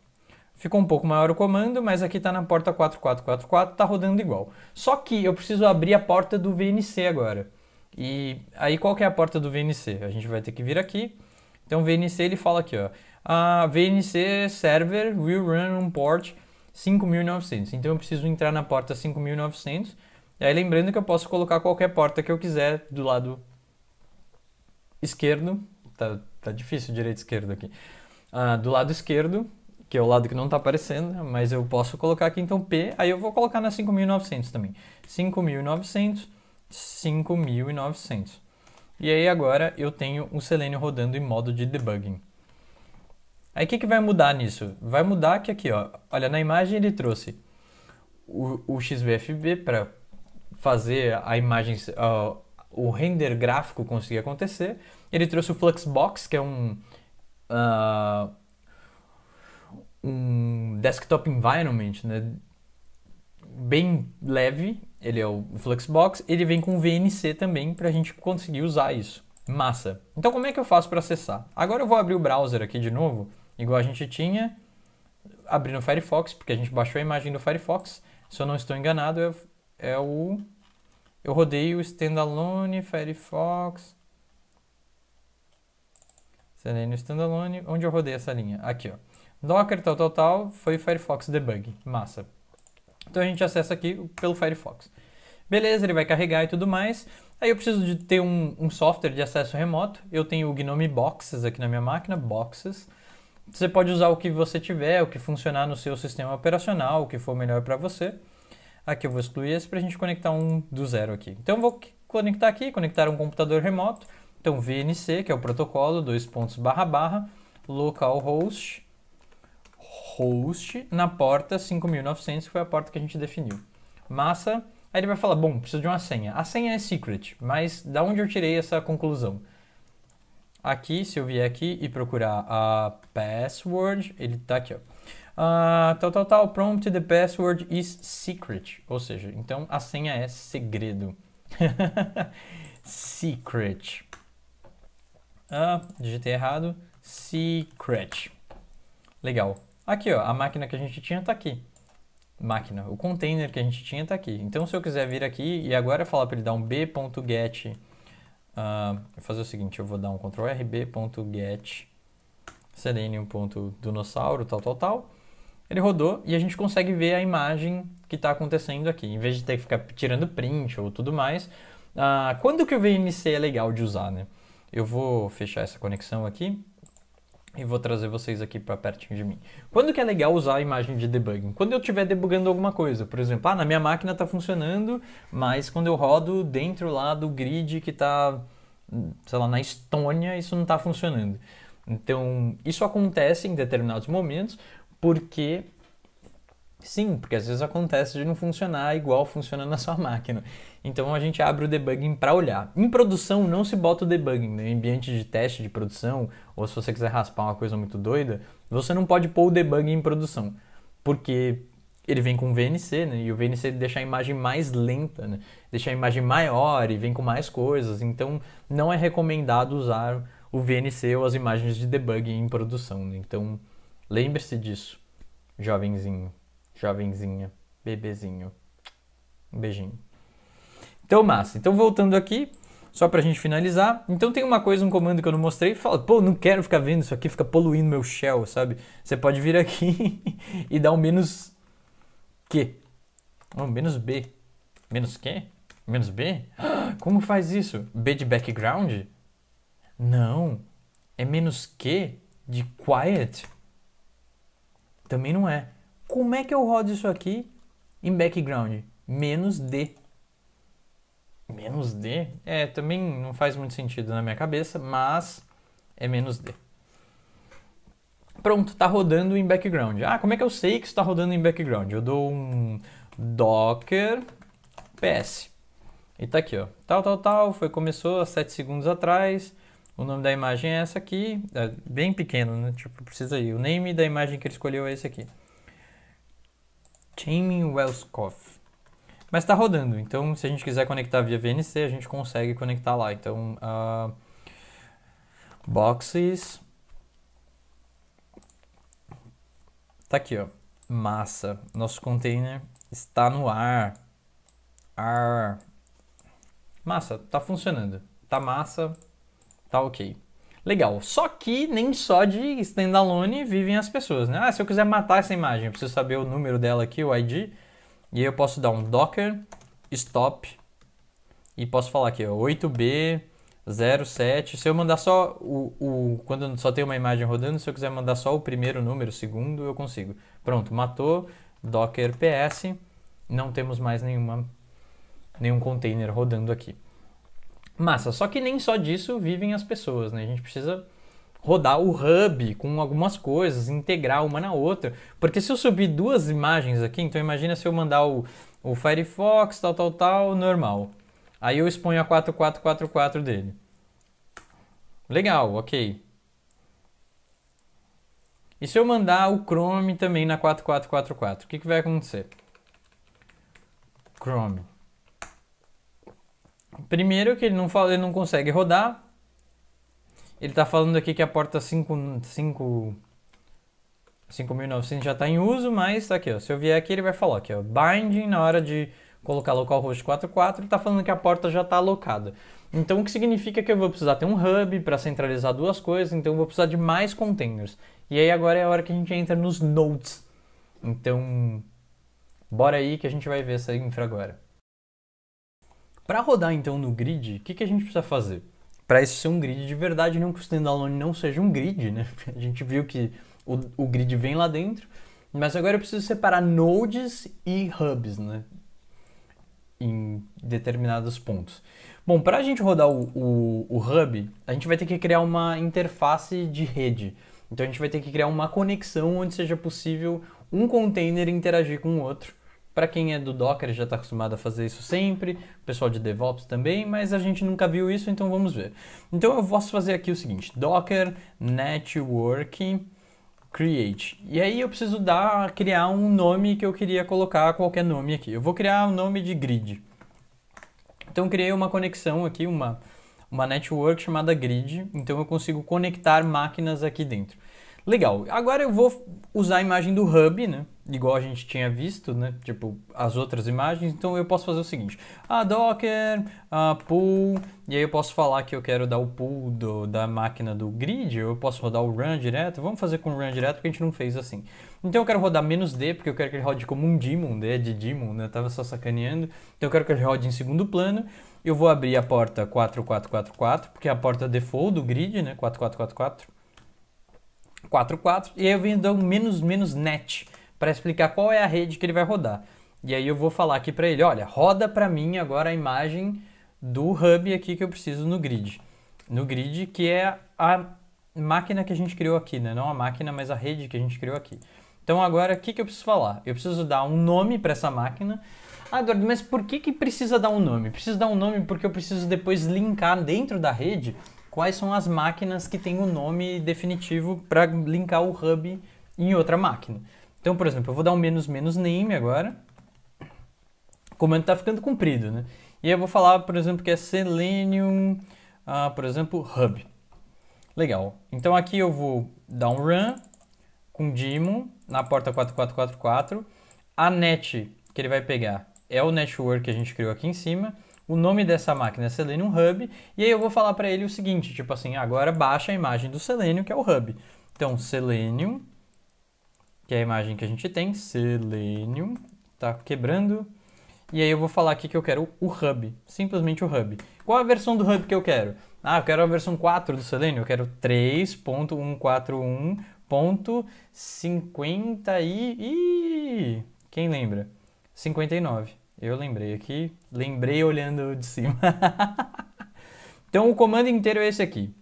Ficou um pouco maior o comando, mas aqui está na porta 4444, está rodando igual. Só que eu preciso abrir a porta do VNC agora. E aí qual que é a porta do VNC? A gente vai ter que vir aqui. Então o VNC ele fala aqui, ó, a VNC server will run on port 5900. Então eu preciso entrar na porta 5900. E aí lembrando que eu posso colocar qualquer porta que eu quiser do lado esquerdo. Tá, tá difícil direito esquerdo aqui. Uh, do lado esquerdo, que é o lado que não está aparecendo, mas eu posso colocar aqui então P, aí eu vou colocar na 5900 também. 5900 5.900. E aí agora eu tenho o Selenium rodando em modo de debugging. Aí o que, que vai mudar nisso? Vai mudar que aqui, ó, olha, na imagem ele trouxe o, o XVFB para fazer a imagem, uh, o render gráfico conseguir acontecer. Ele trouxe o Fluxbox, que é um, uh, um desktop environment, né? bem leve ele é o Fluxbox, ele vem com VNC também para a gente conseguir usar isso. Massa. Então como é que eu faço para acessar? Agora eu vou abrir o browser aqui de novo, igual a gente tinha, abrir no Firefox, porque a gente baixou a imagem do Firefox. Se eu não estou enganado, é, é o... Eu rodei o Standalone, Firefox... no Standalone, onde eu rodei essa linha? Aqui, ó. Docker, tal, tal, tal, foi Firefox Debug. Massa. Então a gente acessa aqui pelo Firefox. Beleza, ele vai carregar e tudo mais. Aí eu preciso de ter um, um software de acesso remoto. Eu tenho o Gnome Boxes aqui na minha máquina, Boxes. Você pode usar o que você tiver, o que funcionar no seu sistema operacional, o que for melhor para você. Aqui eu vou excluir esse para a gente conectar um do zero aqui. Então eu vou conectar aqui, conectar um computador remoto. Então VNC, que é o protocolo, dois pontos barra barra, localhost host na porta 5.900, que foi a porta que a gente definiu. Massa, aí ele vai falar, bom, preciso de uma senha. A senha é secret, mas da onde eu tirei essa conclusão? Aqui, se eu vier aqui e procurar a password, ele tá aqui, ó. Uh, tal, tal, tal, prompt, the password is secret. Ou seja, então a senha é segredo. *laughs* secret. Ah, digitei errado. Secret. Legal. Aqui, ó, a máquina que a gente tinha está aqui. Máquina, o container que a gente tinha está aqui. Então, se eu quiser vir aqui e agora falar para ele dar um b.get, uh, ah, vou fazer o seguinte, eu vou dar um ctrl r b.get selenium.dinossauro, tal, tal, tal. Ele rodou e a gente consegue ver a imagem que está acontecendo aqui. Em vez de ter que ficar tirando print ou tudo mais. Uh, quando que o VMC é legal de usar, né? Eu vou fechar essa conexão aqui e vou trazer vocês aqui para pertinho de mim. Quando que é legal usar a imagem de debugging? Quando eu estiver debugando alguma coisa, por exemplo, ah, na minha máquina está funcionando, mas quando eu rodo dentro lá do grid que está, sei lá, na Estônia, isso não está funcionando. Então, isso acontece em determinados momentos porque Sim, porque às vezes acontece de não funcionar igual funciona na sua *laughs* máquina. Então a gente abre o debugging para olhar. Em produção não se bota o debugging, né? em ambiente de teste de produção, ou se você quiser raspar uma coisa muito doida, você não pode pôr o debugging em produção, porque ele vem com VNC, né? E o VNC deixa a imagem mais lenta, né? Deixa a imagem maior e vem com mais coisas. Então não é recomendado usar o VNC ou as imagens de debugging em produção. Né? Então lembre-se disso, jovenzinho jovenzinho, bebezinho. Um beijinho. Então, massa. Então, voltando aqui, só pra gente finalizar. Então, tem uma coisa, um comando que eu não mostrei. Fala, pô, não quero ficar vendo isso aqui, fica poluindo meu shell, sabe? Você pode vir aqui *laughs* e dar um menos Q. Um menos B. Menos Q? Menos B? *gasps* Como faz isso? B de background? Não. É menos Q de quiet? Também não é. Como é que eu rodo isso aqui em background? Menos D. Menos D? É, também não faz muito sentido na minha cabeça, mas é menos D. Pronto, está rodando em background. Ah, como é que eu sei que está rodando em background? Eu dou um docker ps. E tá aqui, ó. Tal, tal, tal. Foi, começou há 7 segundos atrás. O nome da imagem é essa aqui. É bem pequeno, né? Tipo, precisa ir. O name da imagem que ele escolheu é esse aqui. Jamie Wellscoff. Mas está rodando, então se a gente quiser conectar via VNC, a gente consegue conectar lá. Então, uh, boxes. Tá aqui, ó. Massa. Nosso container está no ar. Ar. Massa, tá funcionando. Tá massa, tá ok. Legal. Só que nem só de standalone vivem as pessoas, né? Ah, se eu quiser matar essa imagem, eu preciso saber o número dela aqui, o ID. E aí eu posso dar um docker stop e posso falar aqui, ó, 8b 07. Se eu mandar só o, o quando só tem uma imagem rodando, se eu quiser mandar só o primeiro número, o segundo, eu consigo. Pronto, matou docker ps. Não temos mais nenhuma nenhum container rodando aqui. Massa, só que nem só disso vivem as pessoas, né? A gente precisa rodar o hub com algumas coisas, integrar uma na outra. Porque se eu subir duas imagens aqui, então imagina se eu mandar o, o Firefox, tal, tal, tal, normal. Aí eu exponho a 4444 dele. Legal, ok. E se eu mandar o Chrome também na 4444, o que, que vai acontecer? Chrome. Primeiro que ele não, fala, ele não consegue rodar. Ele está falando aqui que a porta 5.900 já está em uso, mas tá aqui, ó. Se eu vier aqui, ele vai falar aqui, ó. Binding, na hora de colocar localhost 44, ele tá falando que a porta já está alocada. Então, o que significa que eu vou precisar ter um hub para centralizar duas coisas, então eu vou precisar de mais containers. E aí agora é a hora que a gente entra nos nodes. Então, bora aí que a gente vai ver essa infra agora. Para rodar então no grid, o que, que a gente precisa fazer? Para isso ser um grid de verdade, não que o standalone não seja um grid, né? *laughs* A gente viu que o, o grid vem lá dentro, mas agora eu preciso separar nodes e hubs, né? Em determinados pontos. Bom, para a gente rodar o, o, o hub, a gente vai ter que criar uma interface de rede. Então a gente vai ter que criar uma conexão onde seja possível um container interagir com o outro para quem é do Docker já está acostumado a fazer isso sempre, o pessoal de DevOps também, mas a gente nunca viu isso, então vamos ver. Então eu posso fazer aqui o seguinte: Docker network create. E aí eu preciso dar criar um nome que eu queria colocar qualquer nome aqui. Eu vou criar o um nome de grid. Então criei uma conexão aqui, uma uma network chamada grid, então eu consigo conectar máquinas aqui dentro. Legal. Agora eu vou usar a imagem do hub, né? igual a gente tinha visto, né? Tipo, as outras imagens. Então eu posso fazer o seguinte: a ah, Docker, a ah, pull, e aí eu posso falar que eu quero dar o pull do, da máquina do grid, eu posso rodar o run direto. Vamos fazer com o run direto porque a gente não fez assim. Então eu quero rodar menos D, porque eu quero que ele rode como um daemon, D de daemon, né? Eu tava só sacaneando. Então eu quero que ele rode em segundo plano. Eu vou abrir a porta 4444, porque é a porta default do grid, né? 4444. 44, e aí eu venho dar um menos menos net para explicar qual é a rede que ele vai rodar. E aí eu vou falar aqui para ele, olha, roda para mim agora a imagem do hub aqui que eu preciso no grid. No grid, que é a máquina que a gente criou aqui, né? Não a máquina, mas a rede que a gente criou aqui. Então agora, o que, que eu preciso falar? Eu preciso dar um nome para essa máquina. Ah, Eduardo, mas por que, que precisa dar um nome? Preciso dar um nome porque eu preciso depois linkar dentro da rede quais são as máquinas que têm o um nome definitivo para linkar o hub em outra máquina. Então, por exemplo, eu vou dar um menos menos name agora. O comando está ficando comprido, né? E eu vou falar, por exemplo, que é Selenium, ah, por exemplo, Hub. Legal. Então aqui eu vou dar um run com Daemon na porta 4444. A net que ele vai pegar é o network que a gente criou aqui em cima. O nome dessa máquina é Selenium Hub. E aí eu vou falar para ele o seguinte, tipo assim, agora baixa a imagem do Selenium, que é o Hub. Então, Selenium que é a imagem que a gente tem, selenium, tá quebrando. E aí eu vou falar aqui que eu quero o hub, simplesmente o hub. Qual a versão do hub que eu quero? Ah, eu quero a versão 4 do Selenium, eu quero 3.141.50 e... Ih, quem lembra? 59. Eu lembrei aqui, lembrei olhando de cima. *laughs* então o comando inteiro é esse aqui.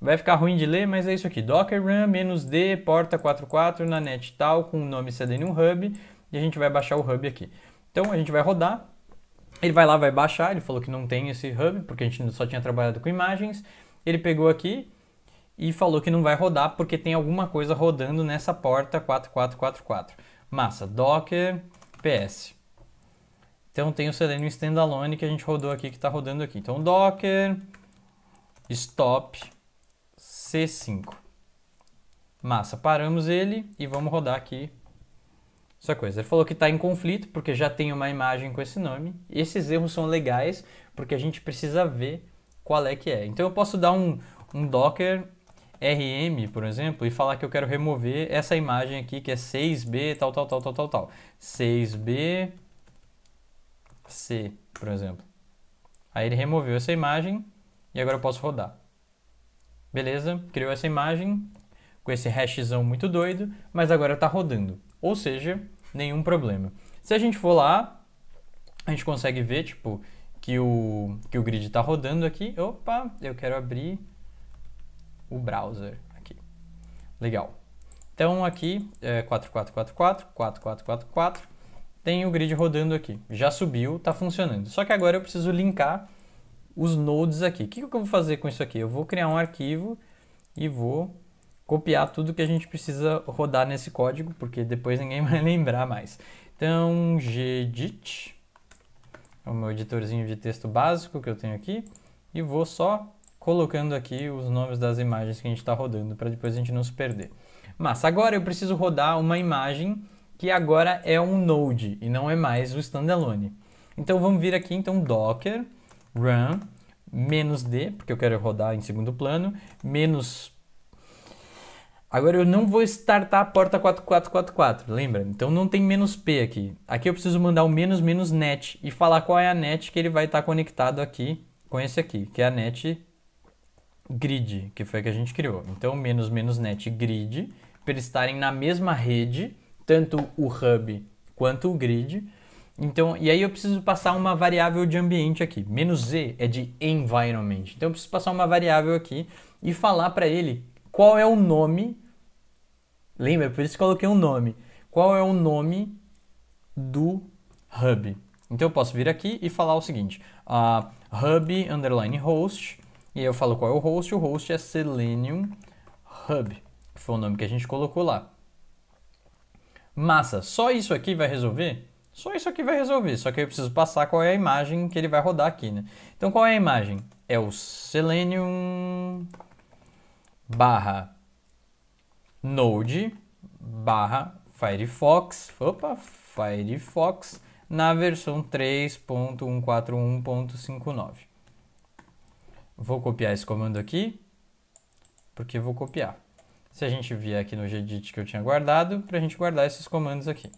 Vai ficar ruim de ler, mas é isso aqui. Docker run -d porta 44 na net tal com o nome Selenium Hub e a gente vai baixar o hub aqui. Então a gente vai rodar, ele vai lá, vai baixar, ele falou que não tem esse hub, porque a gente só tinha trabalhado com imagens. Ele pegou aqui e falou que não vai rodar porque tem alguma coisa rodando nessa porta 4444. Massa, docker ps. Então tem o Selenium standalone que a gente rodou aqui, que está rodando aqui. Então docker stop C5. Massa, paramos ele e vamos rodar aqui essa coisa. Ele falou que está em conflito porque já tem uma imagem com esse nome. Esses erros são legais porque a gente precisa ver qual é que é. Então eu posso dar um, um docker rm, por exemplo, e falar que eu quero remover essa imagem aqui que é 6b tal, tal, tal, tal, tal, tal. 6b c, por exemplo. Aí ele removeu essa imagem e agora eu posso rodar. Beleza, criou essa imagem com esse hashzão muito doido, mas agora está rodando. Ou seja, nenhum problema. Se a gente for lá, a gente consegue ver, tipo, que o, que o grid está rodando aqui. Opa, eu quero abrir o browser aqui. Legal. Então aqui é 4444, 4444, tem o grid rodando aqui. Já subiu, está funcionando. Só que agora eu preciso linkar os nodes aqui. O que, eu vou fazer com isso aqui? Eu vou criar um arquivo e vou copiar tudo que a gente precisa rodar nesse código, porque depois ninguém *laughs* vai lembrar mais. Então, gedit, é o meu editorzinho de texto básico que eu tenho aqui, e vou só colocando aqui os nomes das imagens que a gente está rodando, para depois a gente não se perder. Mas agora eu preciso rodar uma imagem que agora é um node e não é mais o standalone. Então vamos vir aqui, então, docker, run menos d, porque eu quero rodar em segundo plano, menos... Agora eu não vou startar a porta 4444, lembra? Então não tem menos p aqui. Aqui eu preciso mandar o menos menos net e falar qual é a net que ele vai estar tá conectado aqui com esse aqui, que é a net grid, que foi a que a gente criou. Então menos menos net grid, para eles estarem na mesma rede, tanto o hub quanto o grid, então, e aí eu preciso passar uma variável de ambiente aqui. Menos "-z", é de environment. Então eu preciso passar uma variável aqui e falar para ele qual é o nome. Lembra? Por isso que coloquei um nome. Qual é o nome do hub? Então eu posso vir aqui e falar o seguinte: uh, hub underline host. E aí eu falo qual é o host. O host é Selenium Hub, que foi o nome que a gente colocou lá. Massa, só isso aqui vai resolver? Só isso aqui vai resolver, só que eu preciso passar qual é a imagem que ele vai rodar aqui, né? Então qual é a imagem? É o Selenium barra Node barra Firefox, opa, Firefox na versão 3.141.59. Vou copiar esse comando aqui, porque vou copiar. Se a gente vier aqui no gedit que eu tinha guardado, para a gente guardar esses comandos aqui.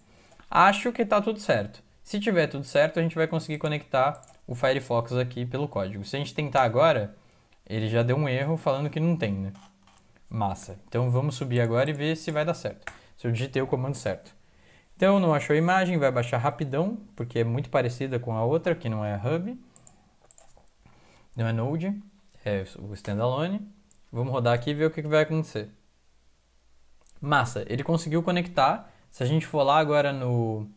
Acho que está tudo certo. Se tiver tudo certo, a gente vai conseguir conectar o Firefox aqui pelo código. Se a gente tentar agora, ele já deu um erro falando que não tem, né? Massa. Então vamos subir agora e ver se vai dar certo. Se eu digitei o comando certo. Então não achou a imagem, vai baixar rapidão, porque é muito parecida com a outra, que não é Hub. Não é Node, é o standalone. Vamos rodar aqui e ver o que vai acontecer. Massa, ele conseguiu conectar se a gente for lá agora no,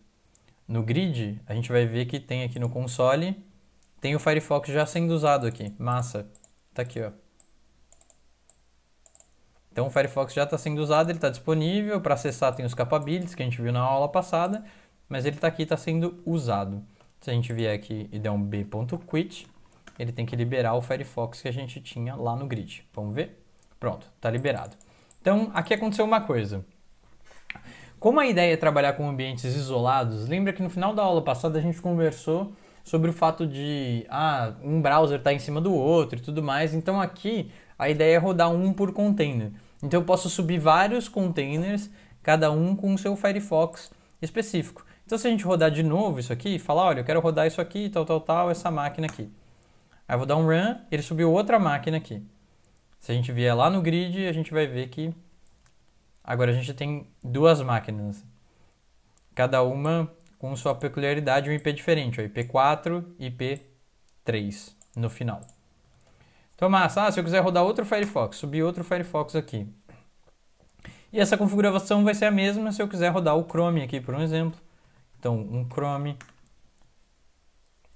no grid, a gente vai ver que tem aqui no console, tem o Firefox já sendo usado aqui. Massa. Tá aqui, ó. Então o Firefox já está sendo usado, ele está disponível. Para acessar tem os capabilities que a gente viu na aula passada, mas ele está aqui, está sendo usado. Se a gente vier aqui e der um b.quit, ele tem que liberar o Firefox que a gente tinha lá no grid. Vamos ver? Pronto, está liberado. Então aqui aconteceu uma coisa. Como a ideia é trabalhar com ambientes isolados, lembra que no final da aula passada a gente conversou sobre o fato de ah, um browser estar tá em cima do outro e tudo mais. Então aqui a ideia é rodar um por container. Então eu posso subir vários containers, cada um com o seu Firefox específico. Então se a gente rodar de novo isso aqui, falar, olha, eu quero rodar isso aqui, tal, tal, tal, essa máquina aqui. Aí eu vou dar um run, ele subiu outra máquina aqui. Se a gente vier lá no grid, a gente vai ver que Agora a gente tem duas máquinas, cada uma com sua peculiaridade um IP diferente, o IP4 e IP3 no final. Tomás, então, ah, se eu quiser rodar outro Firefox, subir outro Firefox aqui. E essa configuração vai ser a mesma se eu quiser rodar o Chrome aqui, por um exemplo. Então, um Chrome.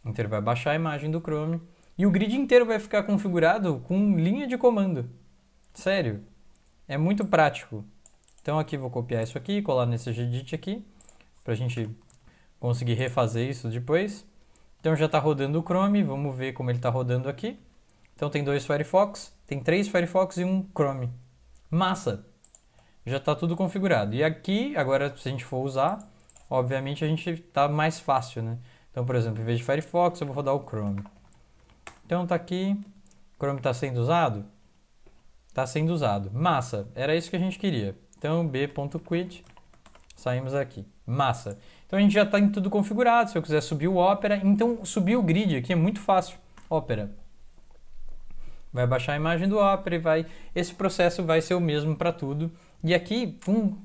Então, ele vai baixar a imagem do Chrome. E o grid inteiro vai ficar configurado com linha de comando. Sério. É muito prático. Então aqui vou copiar isso aqui, colar nesse gedit aqui, para a gente conseguir refazer isso depois. Então já está rodando o Chrome, vamos ver como ele está rodando aqui. Então tem dois Firefox, tem três Firefox e um Chrome. Massa! Já está tudo configurado. E aqui, agora se a gente for usar, obviamente a gente está mais fácil, né? Então, por exemplo, em vez de Firefox, eu vou rodar o Chrome. Então está aqui, Chrome está sendo usado? Está sendo usado. Massa, era isso que a gente queria. Então, b.quit, saímos aqui. Massa. Então, a gente já está em tudo configurado. Se eu quiser subir o Opera, então subir o grid aqui é muito fácil. Opera. Vai baixar a imagem do Opera e vai... Esse processo vai ser o mesmo para tudo. E aqui, com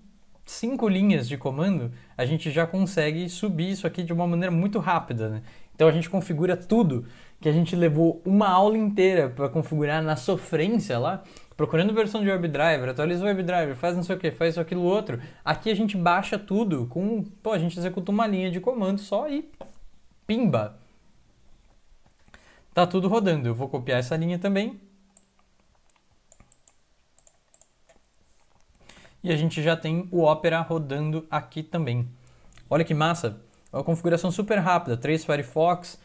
cinco linhas de comando, a gente já consegue subir isso aqui de uma maneira muito rápida. Né? Então a gente configura tudo que a gente levou uma aula inteira para configurar na sofrência lá procurando versão de WebDriver, atualiza o WebDriver, faz não sei o que, faz isso, aquilo, outro. Aqui a gente baixa tudo com. Pô, a gente executa uma linha de comando só e. Pimba! Tá tudo rodando. Eu vou copiar essa linha também. E a gente já tem o Opera rodando aqui também. Olha que massa! É uma configuração super rápida. Três Firefox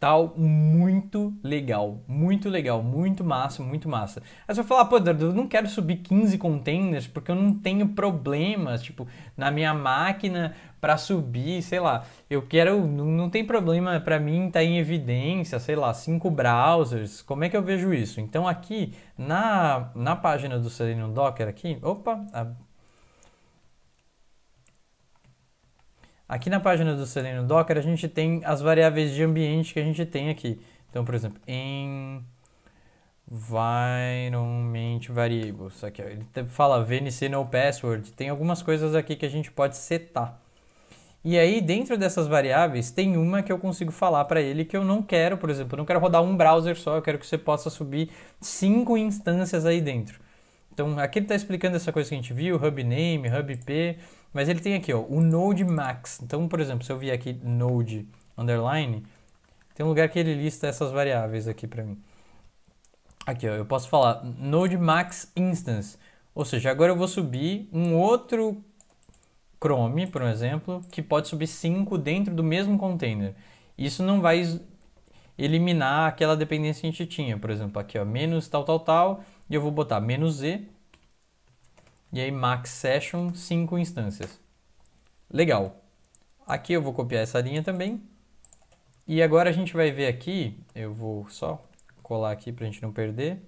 tal, muito legal, muito legal, muito massa, muito massa. Aí você vai falar, pô, eu não quero subir 15 containers porque eu não tenho problemas, tipo, na minha máquina para subir, sei lá. Eu quero, não, não tem problema para mim estar tá em evidência, sei lá, cinco browsers. Como é que eu vejo isso? Então aqui na, na página do Selenium Docker aqui, opa, a Aqui na página do Selenium Docker, a gente tem as variáveis de ambiente que a gente tem aqui. Então, por exemplo, environment variables. Aqui, ele fala VNC no password. Tem algumas coisas aqui que a gente pode setar. E aí, dentro dessas variáveis, tem uma que eu consigo falar para ele que eu não quero, por exemplo, eu não quero rodar um browser só, eu quero que você possa subir cinco instâncias aí dentro. Então, aqui ele está explicando essa coisa que a gente viu, hub name, hub p, mas ele tem aqui, ó, o Node Max. Então, por exemplo, se eu vier aqui Node underline, tem um lugar que ele lista essas variáveis aqui para mim. Aqui, ó, eu posso falar Node Max Instance. Ou seja, agora eu vou subir um outro Chrome, por exemplo, que pode subir 5 dentro do mesmo container. Isso não vai eliminar aquela dependência que a gente tinha. Por exemplo, aqui, ó, menos tal, tal, tal, e eu vou botar menos Z, e aí max session, 5 instâncias. Legal. Aqui eu vou copiar essa linha também. E agora a gente vai ver aqui, eu vou só colar aqui para a gente não perder.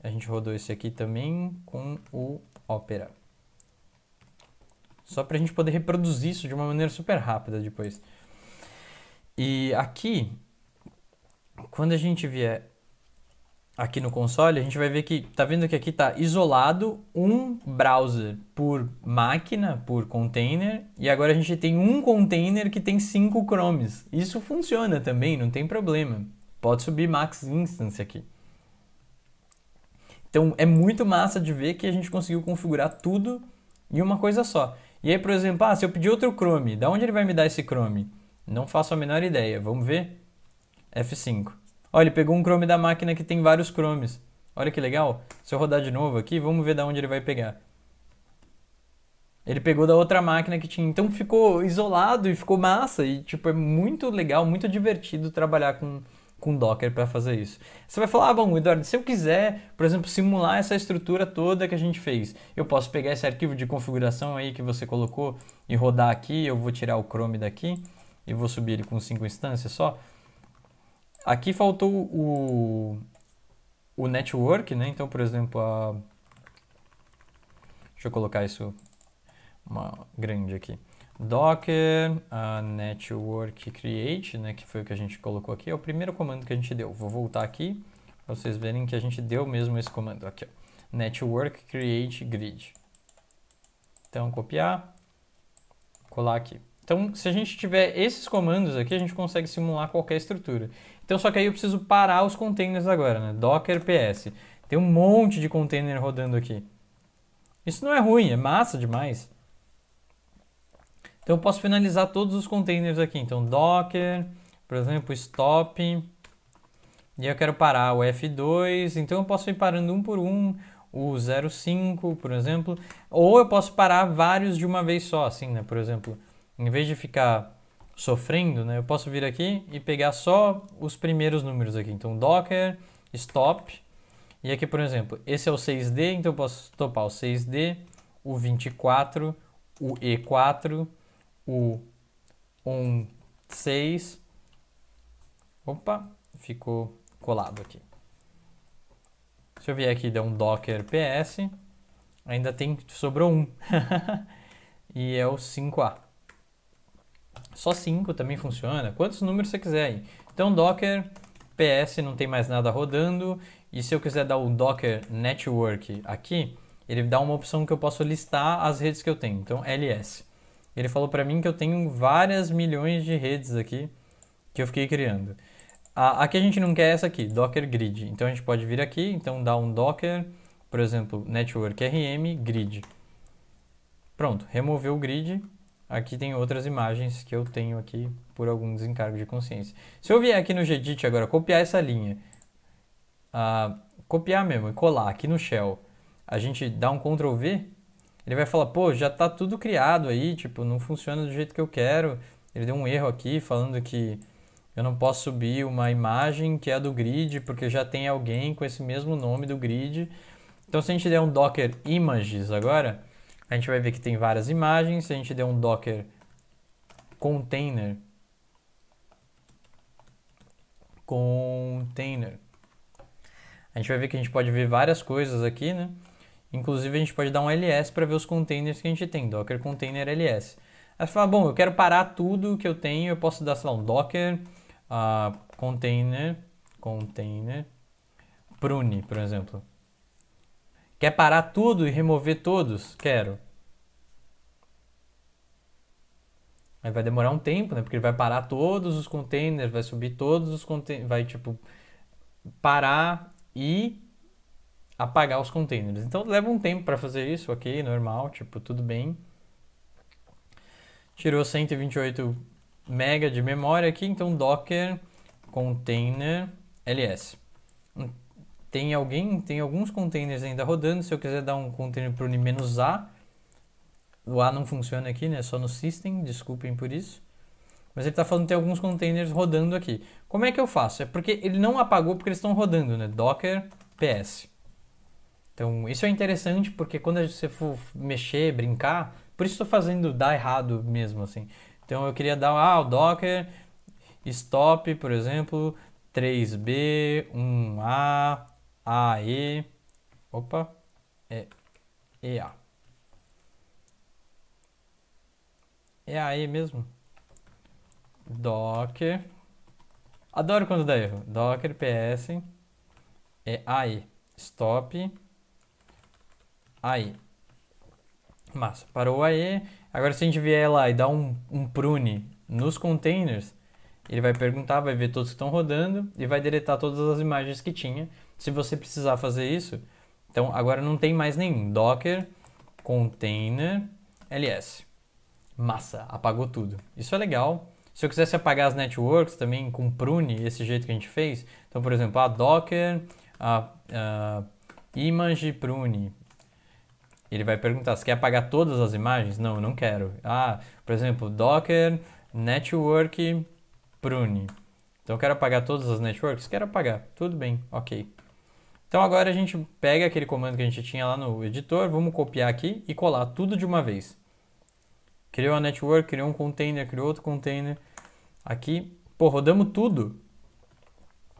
A gente rodou esse aqui também com o Opera. Só para a gente poder reproduzir isso de uma maneira super rápida depois. E aqui, quando a gente vier aqui no console, a gente vai ver que tá vendo que aqui tá isolado um browser por máquina, por container, e agora a gente tem um container que tem cinco Chromes. Isso funciona também, não tem problema. Pode subir max instance aqui. Então é muito massa de ver que a gente conseguiu configurar tudo em uma coisa só. E aí, por exemplo, ah, se eu pedir outro Chrome, da onde ele vai me dar esse Chrome? Não faço a menor ideia. Vamos ver? F5. Olha, ele pegou um Chrome da máquina que tem vários Chromes. Olha que legal. Se eu rodar de novo aqui, vamos ver de onde ele vai pegar. Ele pegou da outra máquina que tinha. Então ficou isolado e ficou massa. E, tipo, é muito legal, muito divertido trabalhar com, com Docker para fazer isso. Você vai falar, ah, bom, Eduardo, se eu quiser, por exemplo, simular essa estrutura toda que a gente fez, eu posso pegar esse arquivo de configuração aí que você colocou e rodar aqui. Eu vou tirar o Chrome daqui e vou subir ele com cinco instâncias só. Aqui faltou o, o network, né? Então, por exemplo, a... deixa eu colocar isso uma grande aqui. Docker a network create, né, que foi o que a gente colocou aqui, é o primeiro comando que a gente deu. Vou voltar aqui para vocês verem que a gente deu mesmo esse comando aqui, ó. network create grid. Então, copiar, colar aqui. Então, se a gente tiver esses comandos aqui, a gente consegue simular qualquer estrutura. Então, só que aí eu preciso parar os containers agora, né? Docker PS. Tem um monte de container rodando aqui. Isso não é ruim, é massa demais. Então eu posso finalizar todos os containers aqui. Então docker, por exemplo, stop. E eu quero parar o F2, então eu posso ir parando um por um, o 05, por exemplo. Ou eu posso parar vários de uma vez só, assim, né? Por exemplo, em vez de ficar sofrendo, né, eu posso vir aqui e pegar só os primeiros números aqui. Então, docker, stop. E aqui, por exemplo, esse é o 6D, então eu posso topar o 6D, o 24, o E4, o 16. Opa, ficou colado aqui. Se eu vier aqui e der um docker ps, ainda tem, sobrou um. *laughs* e é o 5A. Só 5 também funciona. Quantos números você quiser aí. Então, docker ps não tem mais nada rodando. E se eu quiser dar o docker network aqui, ele dá uma opção que eu posso listar as redes que eu tenho. Então, ls. Ele falou para mim que eu tenho várias milhões de redes aqui que eu fiquei criando. A, a que a gente não quer é essa aqui, docker grid. Então, a gente pode vir aqui, então dar um docker, por exemplo, network rm grid. Pronto, removeu o grid Aqui tem outras imagens que eu tenho aqui por algum desencargo de consciência. Se eu vier aqui no Gedit agora, copiar essa linha, uh, copiar mesmo e colar aqui no Shell, a gente dá um Ctrl V, ele vai falar, pô, já está tudo criado aí, tipo, não funciona do jeito que eu quero. Ele deu um erro aqui falando que eu não posso subir uma imagem que é do grid, porque já tem alguém com esse mesmo nome do grid. Então, se a gente der um docker images agora, a gente vai ver que tem várias imagens. Se a gente der um docker container container a gente vai ver que a gente pode ver várias coisas aqui, né? Inclusive a gente pode dar um ls para ver os containers que a gente tem, docker container ls. Aí você fala, bom, eu quero parar tudo que eu tenho, eu posso dar, sei lá, um docker uh, container container prune, por exemplo. Quer parar tudo e remover todos? Quero. Aí vai demorar um tempo, né? Porque ele vai parar todos os containers, vai subir todos os containers, vai tipo parar e apagar os containers. Então leva um tempo para fazer isso, ok, normal, tipo, tudo bem. Tirou 128 mega de memória aqui, então docker container ls tem alguém, tem alguns containers ainda rodando. Se eu quiser dar um container para o N-A, o A não funciona aqui, né? É só no system, desculpem por isso. Mas ele está falando que tem alguns containers rodando aqui. Como é que eu faço? É porque ele não apagou porque eles estão rodando, né? Docker ps. Então, isso é interessante porque quando você for mexer, brincar, por isso estou fazendo dar errado mesmo, assim. Então, eu queria dar, ah, o docker stop, por exemplo, 3b, 1a, AE, opa, é EA. É AE mesmo? Docker. Adoro quando dá erro. Docker PS é AE. Stop AE. Massa, parou o AE. Agora se a gente vier lá e dar um, um prune nos containers, ele vai perguntar, vai ver todos que estão rodando e vai deletar todas as imagens que tinha se você precisar fazer isso, então agora não tem mais nenhum. Docker container ls. Massa, apagou tudo. Isso é legal. Se eu quisesse apagar as networks também com prune, esse jeito que a gente fez, então, por exemplo, a docker a, a image prune, ele vai perguntar, se quer apagar todas as imagens? Não, não quero. Ah, por exemplo, docker network prune. Então, eu quero apagar todas as networks? Quero apagar. Tudo bem, ok. Então agora a gente pega aquele comando que a gente tinha lá no editor, vamos copiar aqui e colar tudo de uma vez. Criou a network, criou um container, criou outro container. Aqui, pô, rodamos tudo.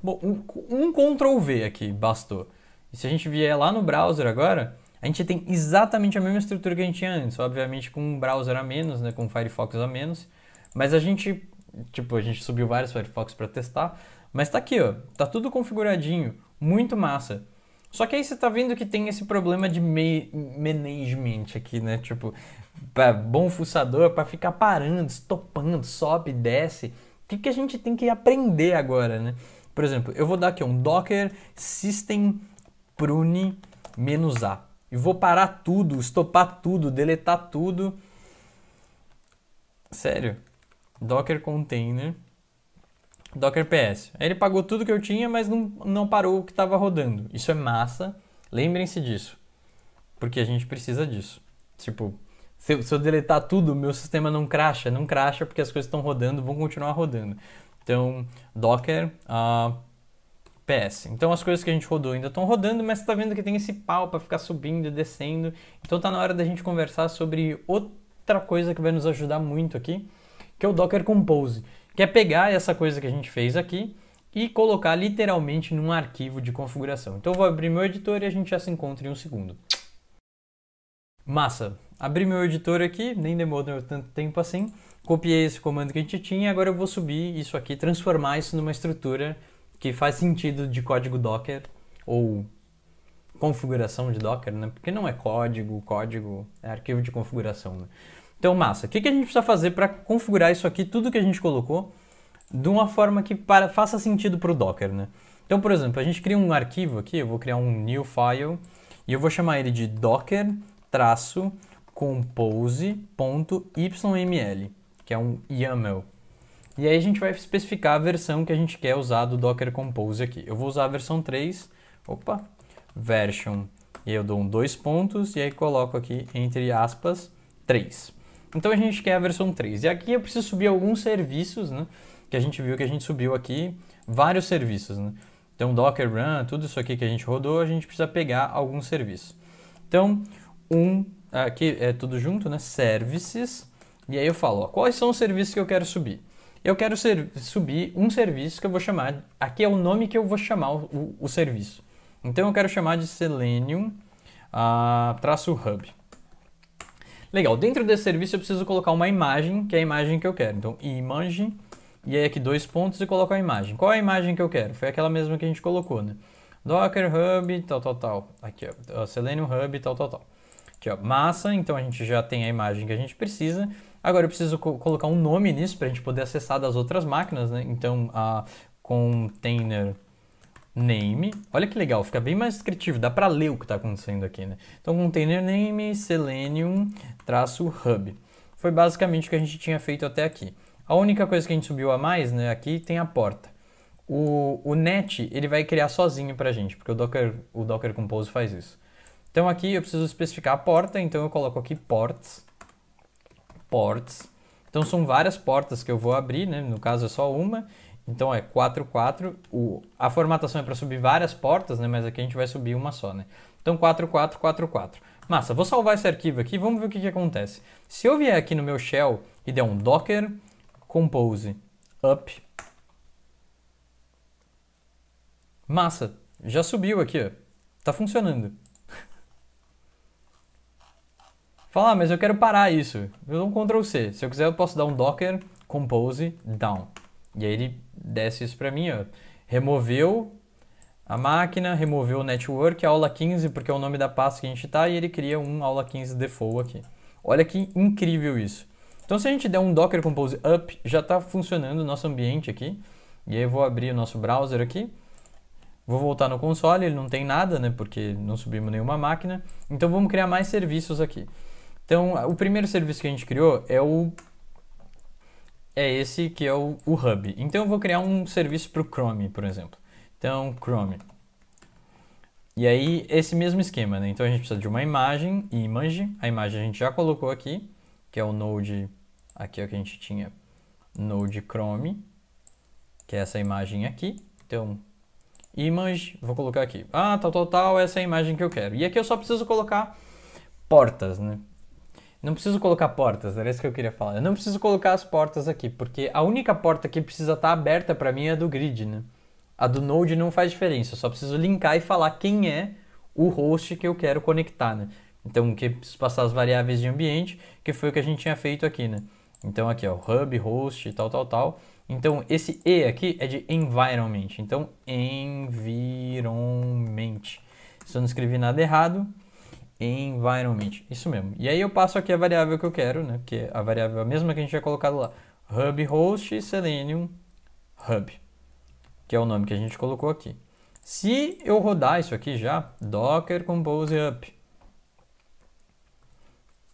Bom, um, um Ctrl V aqui bastou. E se a gente vier lá no browser agora, a gente tem exatamente a mesma estrutura que a gente tinha antes, obviamente com um browser a menos, né, com Firefox a menos, mas a gente, tipo, a gente subiu vários Firefox para testar, mas tá aqui, ó, tá tudo configuradinho. Muito massa. Só que aí você tá vendo que tem esse problema de management aqui, né? Tipo, pra bom fuçador, para ficar parando, estopando, sobe, desce. O que, que a gente tem que aprender agora, né? Por exemplo, eu vou dar aqui um docker system prune -a e vou parar tudo, estopar tudo, deletar tudo. Sério. Docker container Docker PS. Aí ele pagou tudo que eu tinha, mas não, não parou o que estava rodando. Isso é massa. Lembrem-se disso. Porque a gente precisa disso. Tipo, se eu, se eu deletar tudo, meu sistema não cracha. Não cracha porque as coisas estão rodando, vão continuar rodando. Então, Docker uh, PS. Então, as coisas que a gente rodou ainda estão rodando, mas você está vendo que tem esse pau para ficar subindo e descendo. Então, está na hora da gente conversar sobre outra coisa que vai nos ajudar muito aqui, que é o Docker Compose que é pegar essa coisa que a gente fez aqui e colocar literalmente num arquivo de configuração. Então eu vou abrir meu editor e a gente já se encontra em um segundo. Massa! Abri meu editor aqui, nem demorou tanto tempo assim, copiei esse comando que a gente tinha, agora eu vou subir isso aqui, transformar isso numa estrutura que faz sentido de código Docker ou configuração de Docker, né? Porque não é código, código é arquivo de configuração, né? Então, massa, o que, que a gente precisa fazer para configurar isso aqui, tudo que a gente colocou, de uma forma que para, faça sentido para o Docker, né? Então, por exemplo, a gente cria um arquivo aqui, eu vou criar um new file e eu vou chamar ele de docker-compose.yml, que é um YAML. E aí a gente vai especificar a versão que a gente quer usar do Docker Compose aqui. Eu vou usar a versão 3, opa, version, e eu dou um dois pontos e aí coloco aqui entre aspas 3. Então a gente quer a versão 3. E aqui eu preciso subir alguns serviços, né? Que a gente viu que a gente subiu aqui, vários serviços, né? Então Docker Run, tudo isso aqui que a gente rodou, a gente precisa pegar alguns serviços. Então, um, aqui é tudo junto, né? Services. E aí eu falo, ó, quais são os serviços que eu quero subir? eu quero ser, subir um serviço que eu vou chamar. Aqui é o nome que eu vou chamar o, o, o serviço. Então eu quero chamar de Selenium uh, traço Hub. Legal, dentro desse serviço eu preciso colocar uma imagem, que é a imagem que eu quero. Então, image, e aí aqui dois pontos e coloco a imagem. Qual é a imagem que eu quero? Foi aquela mesma que a gente colocou, né? Docker, Hub, tal, tal, tal. Aqui, ó, Selenium Hub, tal, tal, tal. Aqui, ó, massa, então a gente já tem a imagem que a gente precisa. Agora eu preciso co colocar um nome nisso para a gente poder acessar das outras máquinas, né? Então, a container name. Olha que legal, fica bem mais descritivo, dá para ler o que está acontecendo aqui, né? Então, container name, selenium, traço hub. Foi basicamente o que a gente tinha feito até aqui. A única coisa que a gente subiu a mais, né, aqui tem a porta. O, o net, ele vai criar sozinho pra gente, porque o Docker, o Docker Compose faz isso. Então aqui eu preciso especificar a porta, então eu coloco aqui ports, ports. Então são várias portas que eu vou abrir, né, no caso é só uma. Então é 44, o, a formatação é para subir várias portas, né, mas aqui a gente vai subir uma só, né. Então 4444. 4, 4, 4. Massa, vou salvar esse arquivo aqui, vamos ver o que, que acontece. Se eu vier aqui no meu shell e der um docker compose up, massa, já subiu aqui, ó. tá funcionando. *laughs* Falar, ah, mas eu quero parar isso. Eu dou um Ctrl C. Se eu quiser, eu posso dar um docker compose down. E aí ele desce isso para mim, ó. Removeu a máquina, removeu o network, aula 15, porque é o nome da pasta que a gente está, e ele cria um aula 15 default aqui. Olha que incrível isso. Então se a gente der um docker compose up, já está funcionando o nosso ambiente aqui. E aí eu vou abrir o nosso browser aqui. Vou voltar no console, ele não tem nada, né, porque não subimos nenhuma máquina. Então vamos criar mais serviços aqui. Então, o primeiro serviço que a gente criou é o é esse que é o, o Hub. Então eu vou criar um serviço para o Chrome, por exemplo. Então, Chrome. E aí, esse mesmo esquema, né? Então, a gente precisa de uma imagem, image. A imagem a gente já colocou aqui, que é o node... Aqui é o que a gente tinha, node Chrome, que é essa imagem aqui. Então, image, vou colocar aqui. Ah, tal, tal, tal, essa é a imagem que eu quero. E aqui eu só preciso colocar portas, né? Não preciso colocar portas, era isso que eu queria falar. Eu não preciso colocar as portas aqui, porque a única porta que precisa estar aberta para mim é a do grid, né? A do Node não faz diferença, eu só preciso linkar e falar quem é o host que eu quero conectar, né? Então, que preciso passar as variáveis de ambiente, que foi o que a gente tinha feito aqui, né? Então, aqui, ó, hub, host, tal, tal, tal. Então, esse E aqui é de environment. Então, environment. Se eu não escrevi nada errado, environment. Isso mesmo. E aí eu passo aqui a variável que eu quero, né? Que é a variável a mesma que a gente tinha colocado lá. Hub host selenium hub que é o nome que a gente colocou aqui. Se eu rodar isso aqui já, docker compose up,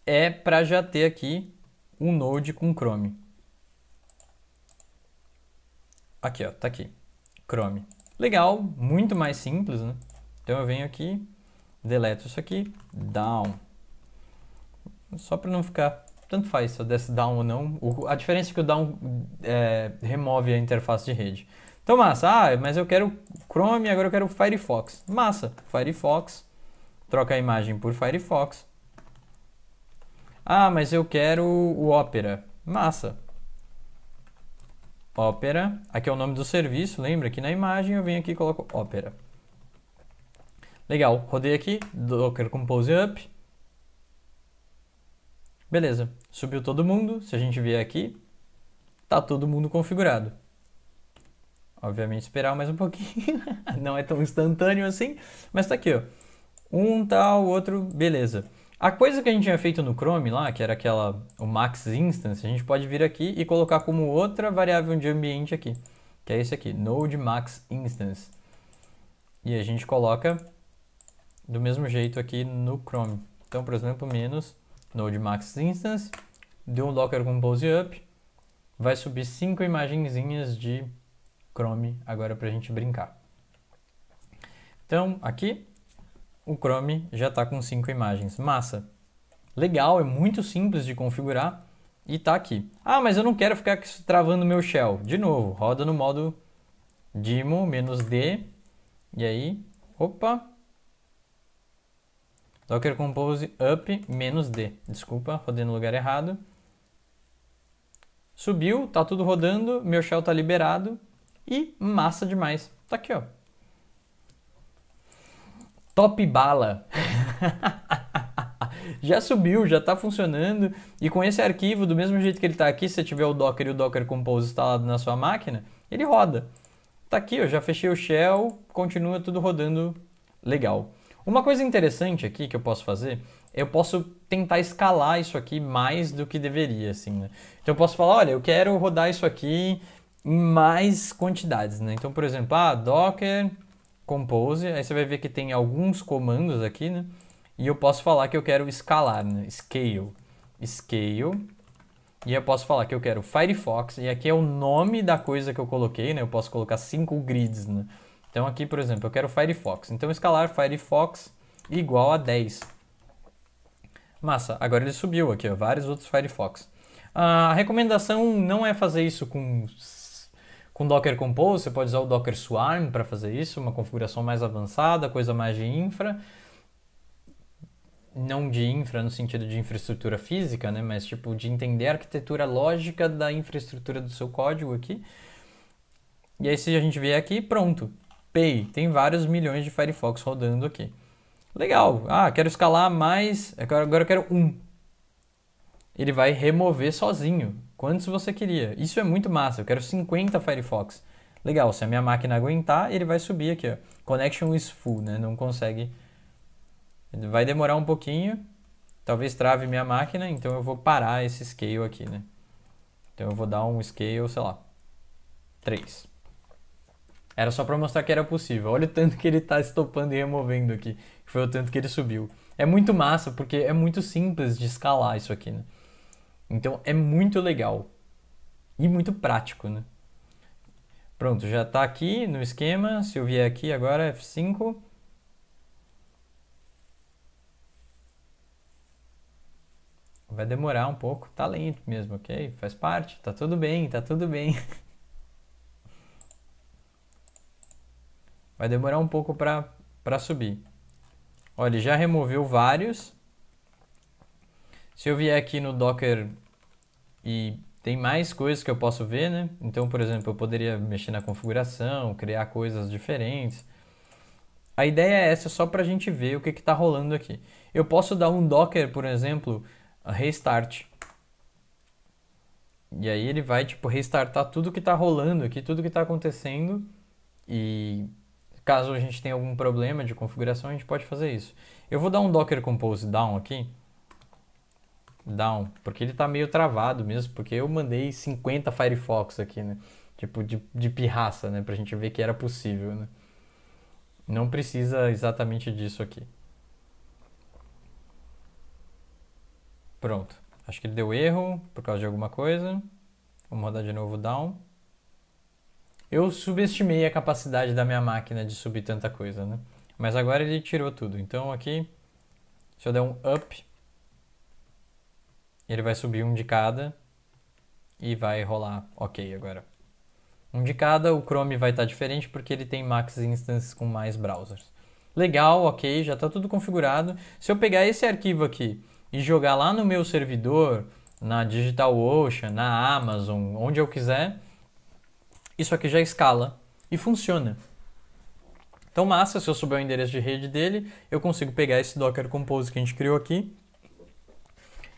é para já ter aqui um node com Chrome. Aqui, ó, tá aqui. Chrome. Legal, muito mais simples, né? Então eu venho aqui, deleto isso aqui, down. Só para não ficar tanto faz se eu desse down ou não. a diferença é que o down é, remove a interface de rede. Então, massa, ah, mas eu quero Chrome, agora eu quero Firefox. Massa, Firefox, troca a imagem por Firefox. Ah, mas eu quero o Opera. Massa. Opera, aqui é o nome do serviço, lembra? Aqui na imagem eu venho aqui e coloco Opera. Legal, rodei aqui, Docker Compose Up. Beleza, subiu todo mundo, se a gente vier aqui, tá todo mundo configurado. Obviamente esperar mais um pouquinho, *laughs* não é tão instantâneo assim, mas tá aqui, ó. Um tal, outro, beleza. A coisa que a gente tinha feito no Chrome lá, que era aquela, o max instance, a gente pode vir aqui e colocar como outra variável de ambiente aqui, que é esse aqui, node max instance. E a gente coloca do mesmo jeito aqui no Chrome. Então, por exemplo, menos node max instance, deu locker docker compose up, vai subir cinco imagenzinhas de Chrome agora para a gente brincar. Então, aqui, o Chrome já está com cinco imagens. Massa! Legal, é muito simples de configurar e está aqui. Ah, mas eu não quero ficar travando meu shell. De novo, roda no modo demo -d e aí, opa, Docker Compose up D. Desculpa, rodei no lugar errado. Subiu, tá tudo rodando, meu shell tá liberado. E massa demais. Tá aqui, ó. Top bala. *laughs* já subiu, já está funcionando. E com esse arquivo, do mesmo jeito que ele está aqui, se você tiver o Docker e o Docker Compose instalado na sua máquina, ele roda. Está aqui, eu já fechei o shell, continua tudo rodando legal. Uma coisa interessante aqui que eu posso fazer, eu posso tentar escalar isso aqui mais do que deveria, assim, né? Então eu posso falar, olha, eu quero rodar isso aqui mais quantidades, né? Então, por exemplo, ah, docker compose, aí você vai ver que tem alguns comandos aqui, né? E eu posso falar que eu quero escalar, né? Scale, scale. E eu posso falar que eu quero Firefox, e aqui é o nome da coisa que eu coloquei, né? Eu posso colocar cinco grids, né? Então aqui, por exemplo, eu quero Firefox. Então escalar Firefox igual a 10. Massa, agora ele subiu aqui, ó, vários outros Firefox. Ah, a recomendação não é fazer isso com com Docker Compose, você pode usar o Docker Swarm para fazer isso, uma configuração mais avançada, coisa mais de infra. Não de infra no sentido de infraestrutura física, né? mas tipo de entender a arquitetura lógica da infraestrutura do seu código aqui. E aí, se a gente vier aqui, pronto. Pay, tem vários milhões de Firefox rodando aqui. Legal, ah, quero escalar mais, agora eu quero um. Ele vai remover sozinho Quantos você queria? Isso é muito massa, eu quero 50 Firefox. Legal, se a minha máquina aguentar, ele vai subir aqui, ó. Connection is full, né? Não consegue. vai demorar um pouquinho. Talvez trave minha máquina, então eu vou parar esse scale aqui, né? Então eu vou dar um scale, sei lá, 3. Era só para mostrar que era possível. Olha o tanto que ele está estopando e removendo aqui. Foi o tanto que ele subiu. É muito massa, porque é muito simples de escalar isso aqui, né? Então é muito legal e muito prático, né? Pronto, já está aqui no esquema. Se eu vier aqui agora, F5. Vai demorar um pouco, tá lento mesmo, ok? Faz parte, tá tudo bem, tá tudo bem. *laughs* Vai demorar um pouco para subir. Olha, ele já removeu vários. Se eu vier aqui no Docker e tem mais coisas que eu posso ver, né? Então, por exemplo, eu poderia mexer na configuração, criar coisas diferentes. A ideia é essa só para a gente ver o que está rolando aqui. Eu posso dar um Docker, por exemplo, restart. E aí ele vai tipo restartar tudo que está rolando aqui, tudo que está acontecendo. E caso a gente tenha algum problema de configuração, a gente pode fazer isso. Eu vou dar um Docker Compose Down aqui down, porque ele tá meio travado mesmo, porque eu mandei 50 Firefox aqui, né? Tipo, de, de pirraça, né? Pra gente ver que era possível, né? Não precisa exatamente disso aqui. Pronto. Acho que ele deu erro por causa de alguma coisa. Vamos rodar de novo down. Eu subestimei a capacidade da minha máquina de subir tanta coisa, né? Mas agora ele tirou tudo. Então aqui, se eu der um up, ele vai subir um de cada e vai rolar ok agora. Um de cada, o Chrome vai estar tá diferente porque ele tem max instances com mais browsers. Legal, ok, já está tudo configurado. Se eu pegar esse arquivo aqui e jogar lá no meu servidor, na DigitalOcean, na Amazon, onde eu quiser, isso aqui já escala e funciona. Então massa, se eu souber o endereço de rede dele, eu consigo pegar esse Docker Compose que a gente criou aqui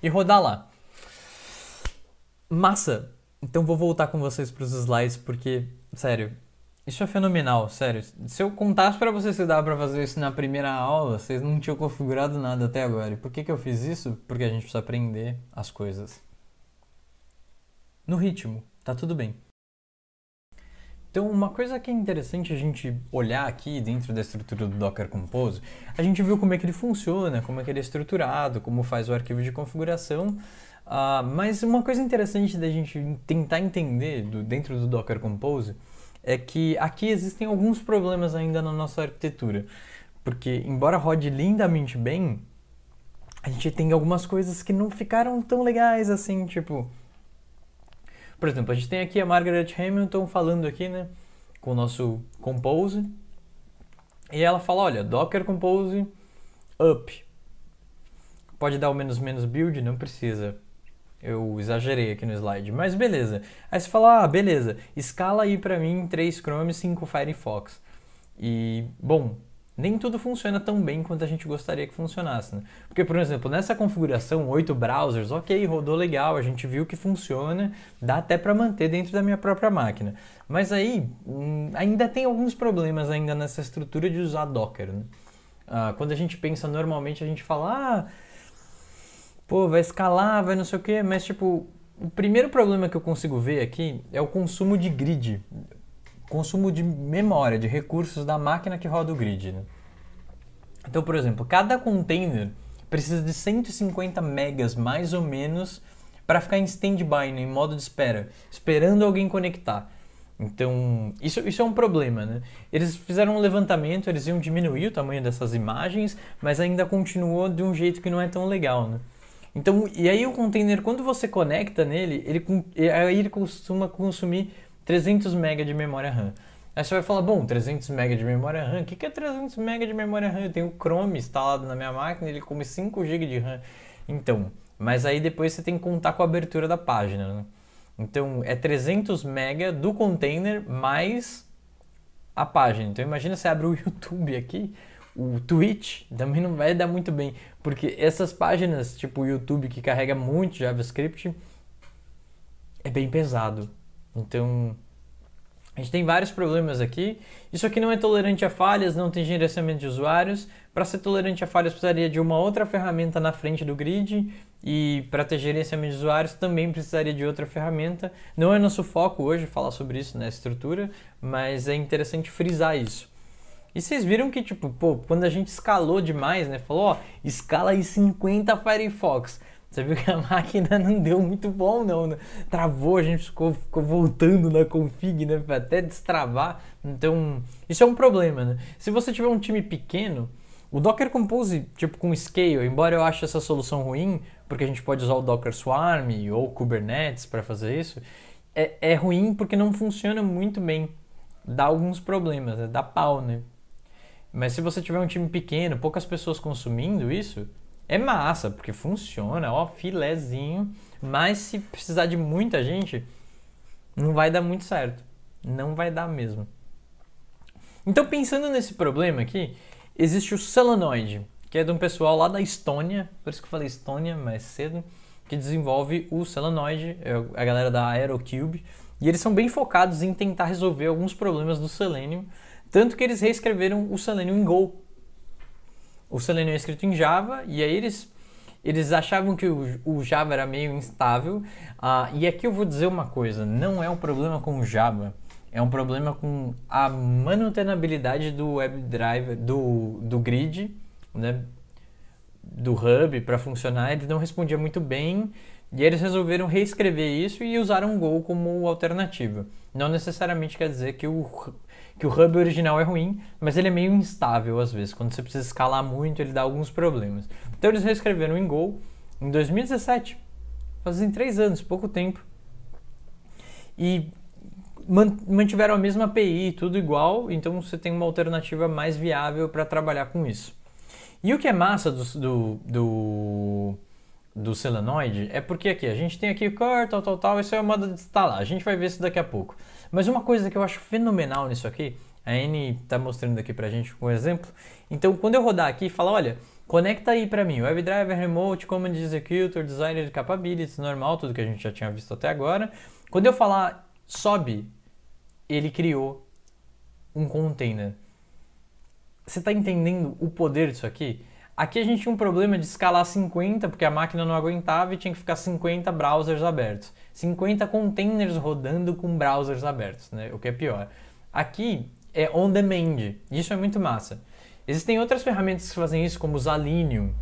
e rodar lá. Massa! Então vou voltar com vocês para os slides porque, sério, isso é fenomenal, sério. Se eu contasse para vocês que dava para fazer isso na primeira aula, vocês não tinham configurado nada até agora. E por que, que eu fiz isso? Porque a gente precisa aprender as coisas. No ritmo, tá tudo bem. Então, uma coisa que é interessante a gente olhar aqui dentro da estrutura do Docker Compose, a gente viu como é que ele funciona, como é que ele é estruturado, como faz o arquivo de configuração, uh, mas uma coisa interessante da gente tentar entender do, dentro do Docker Compose é que aqui existem alguns problemas ainda na nossa arquitetura, porque embora rode lindamente bem, a gente tem algumas coisas que não ficaram tão legais assim, tipo por exemplo, a gente tem aqui a Margaret Hamilton falando aqui, né, com o nosso compose. E ela fala, olha, docker compose up. Pode dar o menos menos build, não precisa. Eu exagerei aqui no slide, mas beleza. Aí você fala, ah, beleza, escala aí para mim 3 Chrome e 5 Firefox. E, bom, nem tudo funciona tão bem quanto a gente gostaria que funcionasse. Né? Porque, por exemplo, nessa configuração, oito browsers, ok, rodou legal, a gente viu que funciona, dá até para manter dentro da minha própria máquina. Mas aí hum, ainda tem alguns problemas ainda nessa estrutura de usar Docker. Né? Ah, quando a gente pensa normalmente, a gente fala, ah, pô, vai escalar, vai não sei o quê, mas tipo, o primeiro problema que eu consigo ver aqui é o consumo de grid consumo de memória, de recursos da máquina que roda o grid. Né? Então, por exemplo, cada container precisa de 150 megas mais ou menos para ficar em standby, né, em modo de espera, esperando alguém conectar. Então, isso, isso é um problema, né? Eles fizeram um levantamento, eles iam diminuir o tamanho dessas imagens, mas ainda continuou de um jeito que não é tão legal, né? Então, e aí o container, quando você conecta nele, ele, ele, ele costuma consumir 300 MB de memória RAM. Aí você vai falar, bom, 300 MB de memória RAM, o que, que é 300 MB de memória RAM? Eu tenho o Chrome instalado na minha máquina, ele come 5 GB de RAM. Então, mas aí depois você tem que contar com a abertura da página, né? Então, é 300 MB do container mais a página. Então, imagina você abre o *laughs* YouTube aqui, o Twitch também não vai dar muito bem, porque essas páginas, tipo o YouTube que carrega muito JavaScript, é bem pesado. Então, a gente tem vários problemas aqui. Isso aqui não é tolerante a falhas, não tem gerenciamento de usuários. Para ser tolerante a falhas, precisaria de uma outra ferramenta na frente do grid. E para ter gerenciamento de usuários, também precisaria de outra ferramenta. Não é nosso foco hoje falar sobre isso na né, estrutura, mas é interessante frisar isso. E vocês viram que, tipo, pô, quando a gente escalou demais, né? Falou, ó, escala aí 50 Firefox. Você viu que a *laughs* máquina não deu muito bom, não. Né? Travou, a gente ficou, ficou, voltando na config, né? Até destravar. Então, isso é um problema, né? Se você tiver um time pequeno, o Docker Compose, tipo, com scale, embora eu ache essa solução ruim, porque a gente pode usar o Docker Swarm ou Kubernetes para fazer isso, é, é, ruim porque não funciona muito bem. Dá alguns problemas, né? dá pau, né? Mas se você tiver um time pequeno, poucas pessoas consumindo isso, é massa, porque funciona, ó, filezinho. Mas se precisar de muita gente, não vai dar muito certo. Não vai dar mesmo. Então, pensando nesse problema aqui, existe o solenoide, que é de um pessoal lá da Estônia, por isso que eu falei Estônia mais cedo, que desenvolve o É a galera da AeroCube, e eles são bem focados em tentar resolver alguns problemas do selênio, tanto que eles reescreveram o selênio em Go, o Selenium é escrito em Java e aí eles eles achavam que o, o Java era meio instável. Ah, e aqui eu vou dizer uma coisa: não é um problema com o Java, é um problema com a manutenabilidade do WebDriver, do, do grid, né, do hub para funcionar. Ele não respondia muito bem. E eles resolveram reescrever isso e usaram o Go como alternativa. Não necessariamente quer dizer que o, que o hub original é ruim, mas ele é meio instável às vezes. Quando você precisa escalar muito, ele dá alguns problemas. Então eles reescreveram em Go em 2017, fazem três anos, pouco tempo. E mantiveram a mesma API, tudo igual, então você tem uma alternativa mais viável para trabalhar com isso. E o que é massa do, do, do, do é porque aqui, a gente tem aqui o core, tal, tal, tal, isso é uma modo de instalar, a gente vai ver isso daqui a pouco. Mas uma coisa que eu acho fenomenal nisso aqui, a Anne está mostrando aqui para a gente um exemplo. Então, quando eu rodar aqui e falar, olha, conecta aí para mim, WebDriver, Remote, Command Executor, Designer Capabilities, normal, tudo que a gente já tinha visto até agora. Quando eu falar sobe, ele criou um container. Você está entendendo o poder disso aqui? Aqui a gente tinha um problema de escalar 50, porque a máquina não aguentava e tinha que ficar 50 browsers abertos. 50 containers rodando com browsers abertos, né? o que é pior. Aqui é on demand, isso é muito massa. Existem outras ferramentas que fazem isso, como o Zalinium,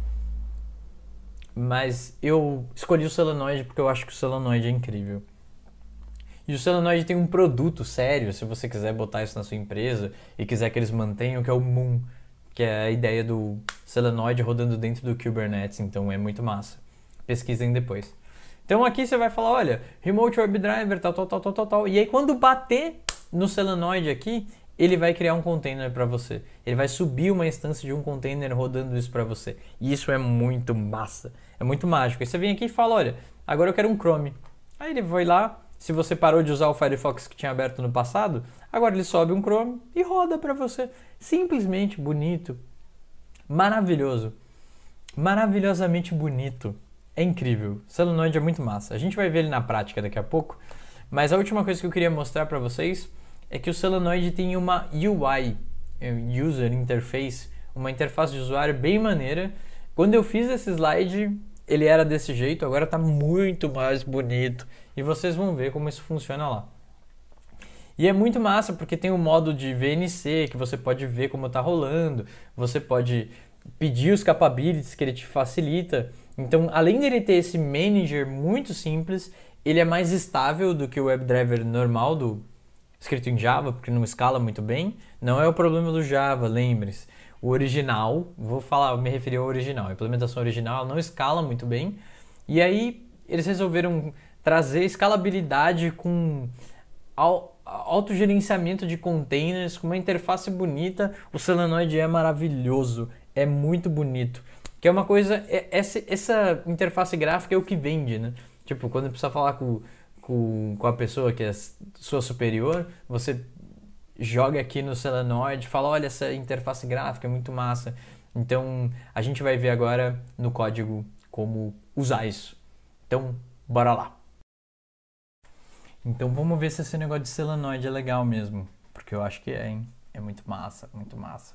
mas eu escolhi o Solenoid porque eu acho que o Solenoid é incrível. E o Solenoid tem um produto sério, se você quiser botar isso na sua empresa e quiser que eles mantenham, que é o Moon, que é a ideia do selenoide rodando dentro do Kubernetes, então é muito massa. Pesquisem depois. Então aqui você vai falar, olha, remote Web driver, tal, tal, tal, tal, tal, tal. E aí quando bater no selenoide aqui, ele vai criar um container para você. Ele vai subir uma instância de um container rodando isso para você. E isso é muito massa. É muito mágico. Aí você vem aqui e fala, olha, agora eu quero um Chrome. Aí ele vai lá, se você parou de usar o Firefox que tinha aberto no passado, agora ele sobe um Chrome e roda para você. Simplesmente bonito, maravilhoso, maravilhosamente bonito. É incrível. O é muito massa. A gente vai ver ele na prática daqui a pouco. Mas a última coisa que eu queria mostrar para vocês é que o solenoide tem uma UI, é, User Interface, uma interface de usuário bem maneira. Quando eu fiz esse slide, ele era desse jeito, agora está muito mais bonito. E vocês vão ver como isso funciona lá. E é muito massa porque tem o um modo de VNC que você pode ver como está rolando, você pode pedir os capabilities que ele te facilita. Então, além dele ter esse manager muito simples, ele é mais estável do que o WebDriver normal do escrito em Java, porque não escala muito bem. Não é o problema do Java, lembre-se. O original, vou falar, me referir ao original, a implementação original não escala muito bem. E aí eles resolveram trazer escalabilidade com autogerenciamento de containers com uma interface bonita. O Selenoid é maravilhoso, é muito bonito. Que é uma coisa, é, essa, essa interface gráfica é o que vende, né? Tipo, quando precisa falar com, com, com a pessoa que é sua superior, você joga aqui no Selenoid, fala, olha, essa interface gráfica é muito massa. Então, a gente vai ver agora no código como usar isso. Então, bora lá. Então vamos ver se esse negócio de selenoide é legal mesmo. Porque eu acho que é, hein? É muito massa, muito massa.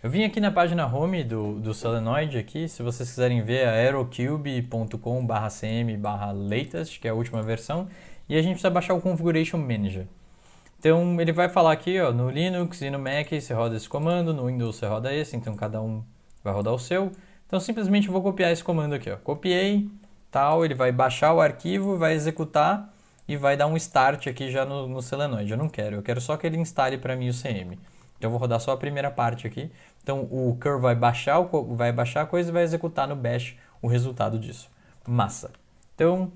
Eu vim aqui na página home do, do Solenoid aqui, se vocês quiserem ver, é aerocube.com cm latest, que é a última versão, e a gente precisa baixar o Configuration Manager. Então ele vai falar aqui, ó, no Linux e no Mac você roda esse comando, no Windows você roda esse, então cada um vai rodar o seu. Então simplesmente vou copiar esse comando aqui, ó. copiei, tal, ele vai baixar o arquivo, vai executar, e vai dar um start aqui já no, no Eu não quero, eu quero só que ele instale para mim o CM. Então eu vou rodar só a primeira parte aqui. Então o curl vai baixar, vai baixar a coisa e vai executar no bash o resultado disso. Massa. Então,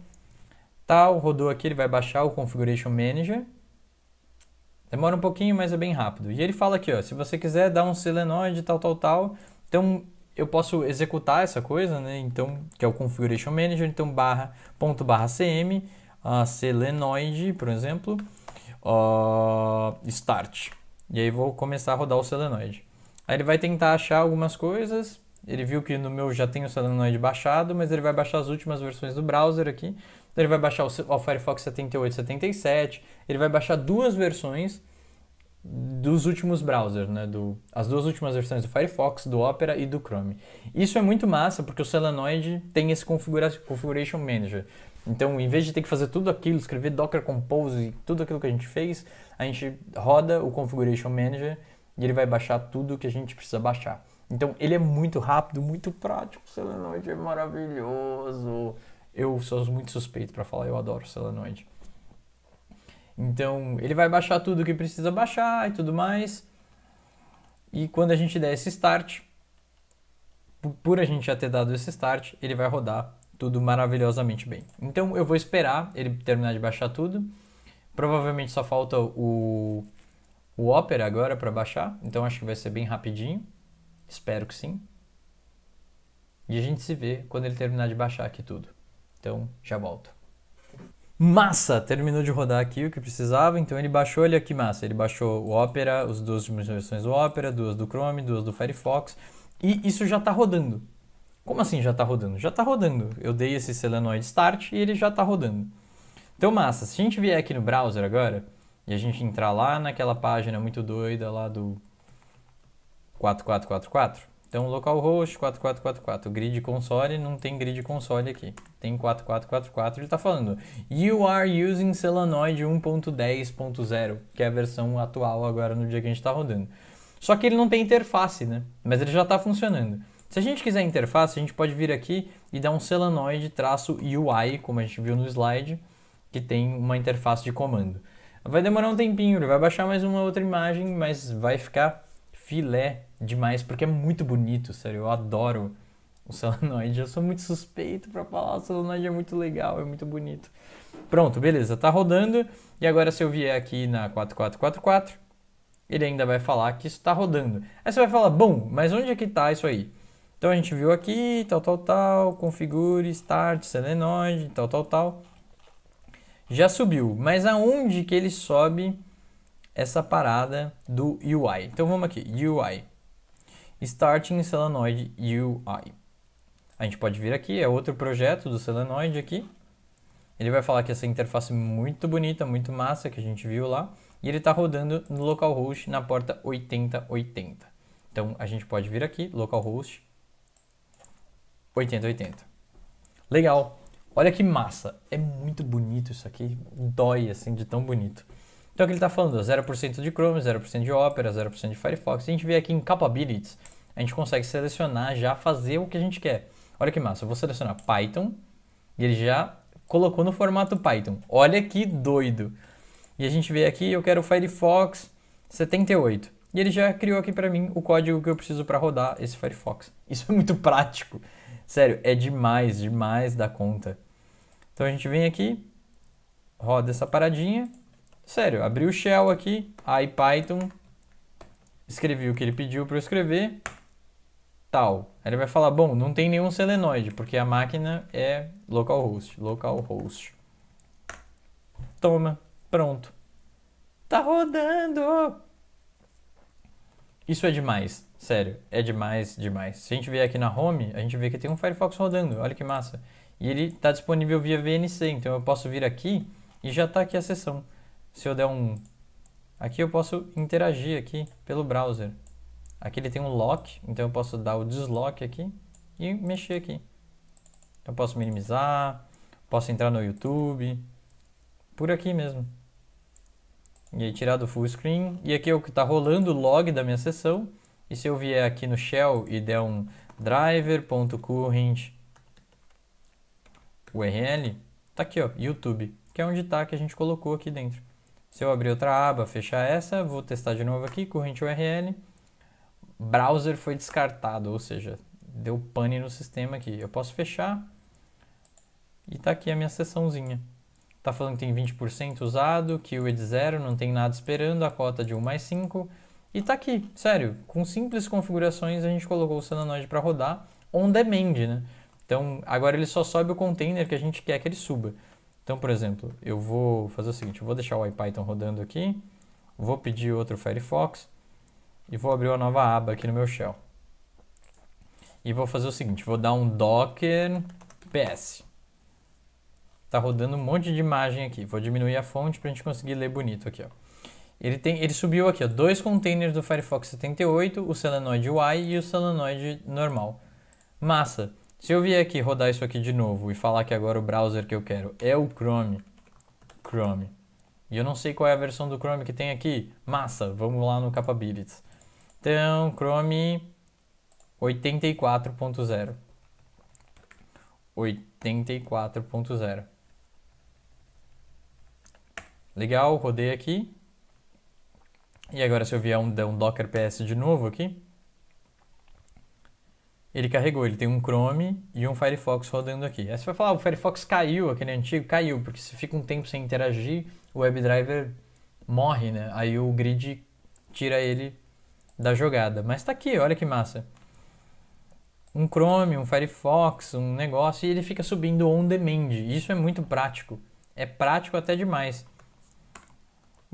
tal, rodou aqui, ele vai baixar o configuration manager. Demora um pouquinho, mas é bem rápido. E ele fala aqui, ó, se você quiser dar um solenoide tal, tal, tal, então eu posso executar essa coisa, né? Então, que é o configuration manager, então barra ponto barra cm a selenoide, por exemplo, uh, start. E aí vou começar a rodar o selenoide. Aí ele vai tentar achar algumas coisas. Ele viu que no meu já tem o selenoide baixado, mas ele vai baixar as últimas versões do browser aqui. Ele vai baixar o Firefox 78 77. Ele vai baixar duas versões dos últimos browsers, né? Do, as duas últimas versões do Firefox, do Opera e do Chrome. Isso é muito massa porque o Selenoid tem esse configura Configuration Manager. Então, em vez de ter que fazer tudo aquilo, escrever Docker Compose e tudo aquilo que a gente fez, a gente roda o Configuration Manager e ele vai baixar tudo que a gente precisa baixar. Então, ele é muito rápido, muito prático. O Solenoid é maravilhoso. Eu sou muito suspeito para falar, eu adoro o Então, ele vai baixar tudo que precisa baixar e tudo mais. E quando a gente der esse start, por a gente já ter dado esse start, ele vai rodar tudo maravilhosamente bem. Então eu vou esperar ele terminar de baixar tudo. Provavelmente só falta o, o Opera agora para baixar, então acho que vai ser bem rapidinho. Espero que sim. E a gente se vê quando ele terminar de baixar aqui tudo. Então já volto. Massa! Terminou de rodar aqui o que precisava, então ele baixou ele aqui, massa. Ele baixou o Opera, as duas versões do Opera, duas do Chrome, duas do Firefox. E isso já está rodando. Como assim já está rodando? Já está rodando. Eu dei esse solenoid start e ele já está rodando. Então, massa, se a gente vier aqui no browser agora e a gente entrar lá naquela página muito doida lá do 4444, então localhost 4444, grid console, não tem grid console aqui, tem 4444, ele está falando You are using Solenoid 1.10.0, que é a versão atual agora no dia que a gente está rodando. Só que ele não tem interface, né? Mas ele já está funcionando. Se a gente quiser interface, a gente pode vir aqui e dar um solenoide traço UI, como a gente viu no slide, que tem uma interface de comando. Vai demorar um tempinho, ele vai baixar mais uma outra imagem, mas vai ficar filé demais, porque é muito bonito, sério, eu adoro o solenoide. *laughs* Eu sou muito suspeito para falar, o solenoide é muito legal, é muito bonito. Pronto, beleza, tá rodando. E agora se eu vier aqui na 4444, ele ainda vai falar que isso está rodando. Aí você vai falar, bom, mas onde é que está isso aí? Então a gente viu aqui, tal, tal, tal, configure, start, solenoide, tal, tal, tal. Já subiu, mas aonde que ele sobe essa parada do UI? Então vamos aqui, UI. Starting solenoide UI. A gente pode vir aqui, é outro projeto do solenoide aqui. Ele vai falar que essa interface é muito bonita, muito massa que a gente viu lá. E ele está rodando no localhost na porta 8080. Então a gente pode vir aqui, localhost 80-80. Legal. Olha que massa. É muito bonito isso aqui. Dói, assim, de tão bonito. Então, aqui ele está falando 0% de Chrome, 0% de Opera, 0% de Firefox. Se a gente vê aqui em Capabilities, a gente consegue selecionar já fazer o que a gente quer. Olha que massa. Eu vou selecionar Python e ele já colocou no formato Python. Olha que doido. E a gente vê aqui, eu quero Firefox 78. E ele já criou aqui para mim o código que eu preciso para rodar esse Firefox. Isso é muito prático. Sério, é demais, demais da conta. Então a gente vem aqui, roda essa paradinha. Sério, abri o shell aqui, aí Python, escrevi o que ele pediu para eu escrever, tal. Aí ele vai falar, bom, não tem nenhum selenoide, porque a máquina é localhost, localhost. Toma, pronto. Tá rodando! Isso é demais, sério, é demais, demais. Se a gente vier aqui na Home, a gente vê que tem um Firefox rodando, olha que massa. E ele está disponível via VNC, então eu posso vir aqui e já está aqui a sessão. Se eu der um... Aqui eu posso interagir aqui pelo browser. Aqui ele tem um lock, então eu posso dar o deslock aqui e mexer aqui. Eu posso minimizar, posso entrar no YouTube, por aqui mesmo e aí tirar do full screen. E aqui é o que está rolando o log da minha sessão. E se eu vier aqui no shell e der um driver.current URL, tá aqui ó, YouTube, que é onde está que a gente colocou aqui dentro. Se eu abrir outra aba, fechar essa, vou testar de novo aqui, corrente URL, browser foi descartado, ou seja, deu pane no sistema aqui. Eu posso fechar e tá aqui a minha sessãozinha. Está falando que tem 20% usado, que o ED 0 não tem nada esperando, a cota de 1 mais 5. E tá aqui, sério, com simples configurações a gente colocou o Solenoid para rodar on demand, né? Então, agora ele só sobe o container que a gente quer que ele suba. Então, por exemplo, eu vou fazer o seguinte, eu vou deixar o IPython rodando aqui, vou pedir outro Firefox e vou abrir uma nova aba aqui no meu shell. E vou fazer o seguinte, vou dar um docker ps. Tá rodando um monte de imagem aqui. Vou diminuir a fonte para a gente conseguir ler bonito aqui, ó. Ele, tem, ele subiu aqui, ó, dois containers do Firefox 78, o solenoide Y e o solenoide normal. Massa! Se eu vier aqui rodar isso aqui de novo e falar que agora o browser que eu quero é o Chrome, Chrome, e eu não sei qual é a versão do Chrome que tem aqui, massa, vamos lá no Capabilities. Então, Chrome 84.0. 84.0. Legal, rodei aqui. E agora se eu vier um, um docker ps de novo aqui, ele carregou, ele tem um Chrome e um Firefox rodando aqui. Aí você vai falar, ah, o Firefox caiu, aquele antigo caiu, porque se fica um tempo sem interagir, o WebDriver morre, né? Aí o grid tira ele da jogada. Mas tá aqui, olha que massa. Um Chrome, um Firefox, um negócio, e ele fica subindo on demand. Isso é muito prático. É prático até demais.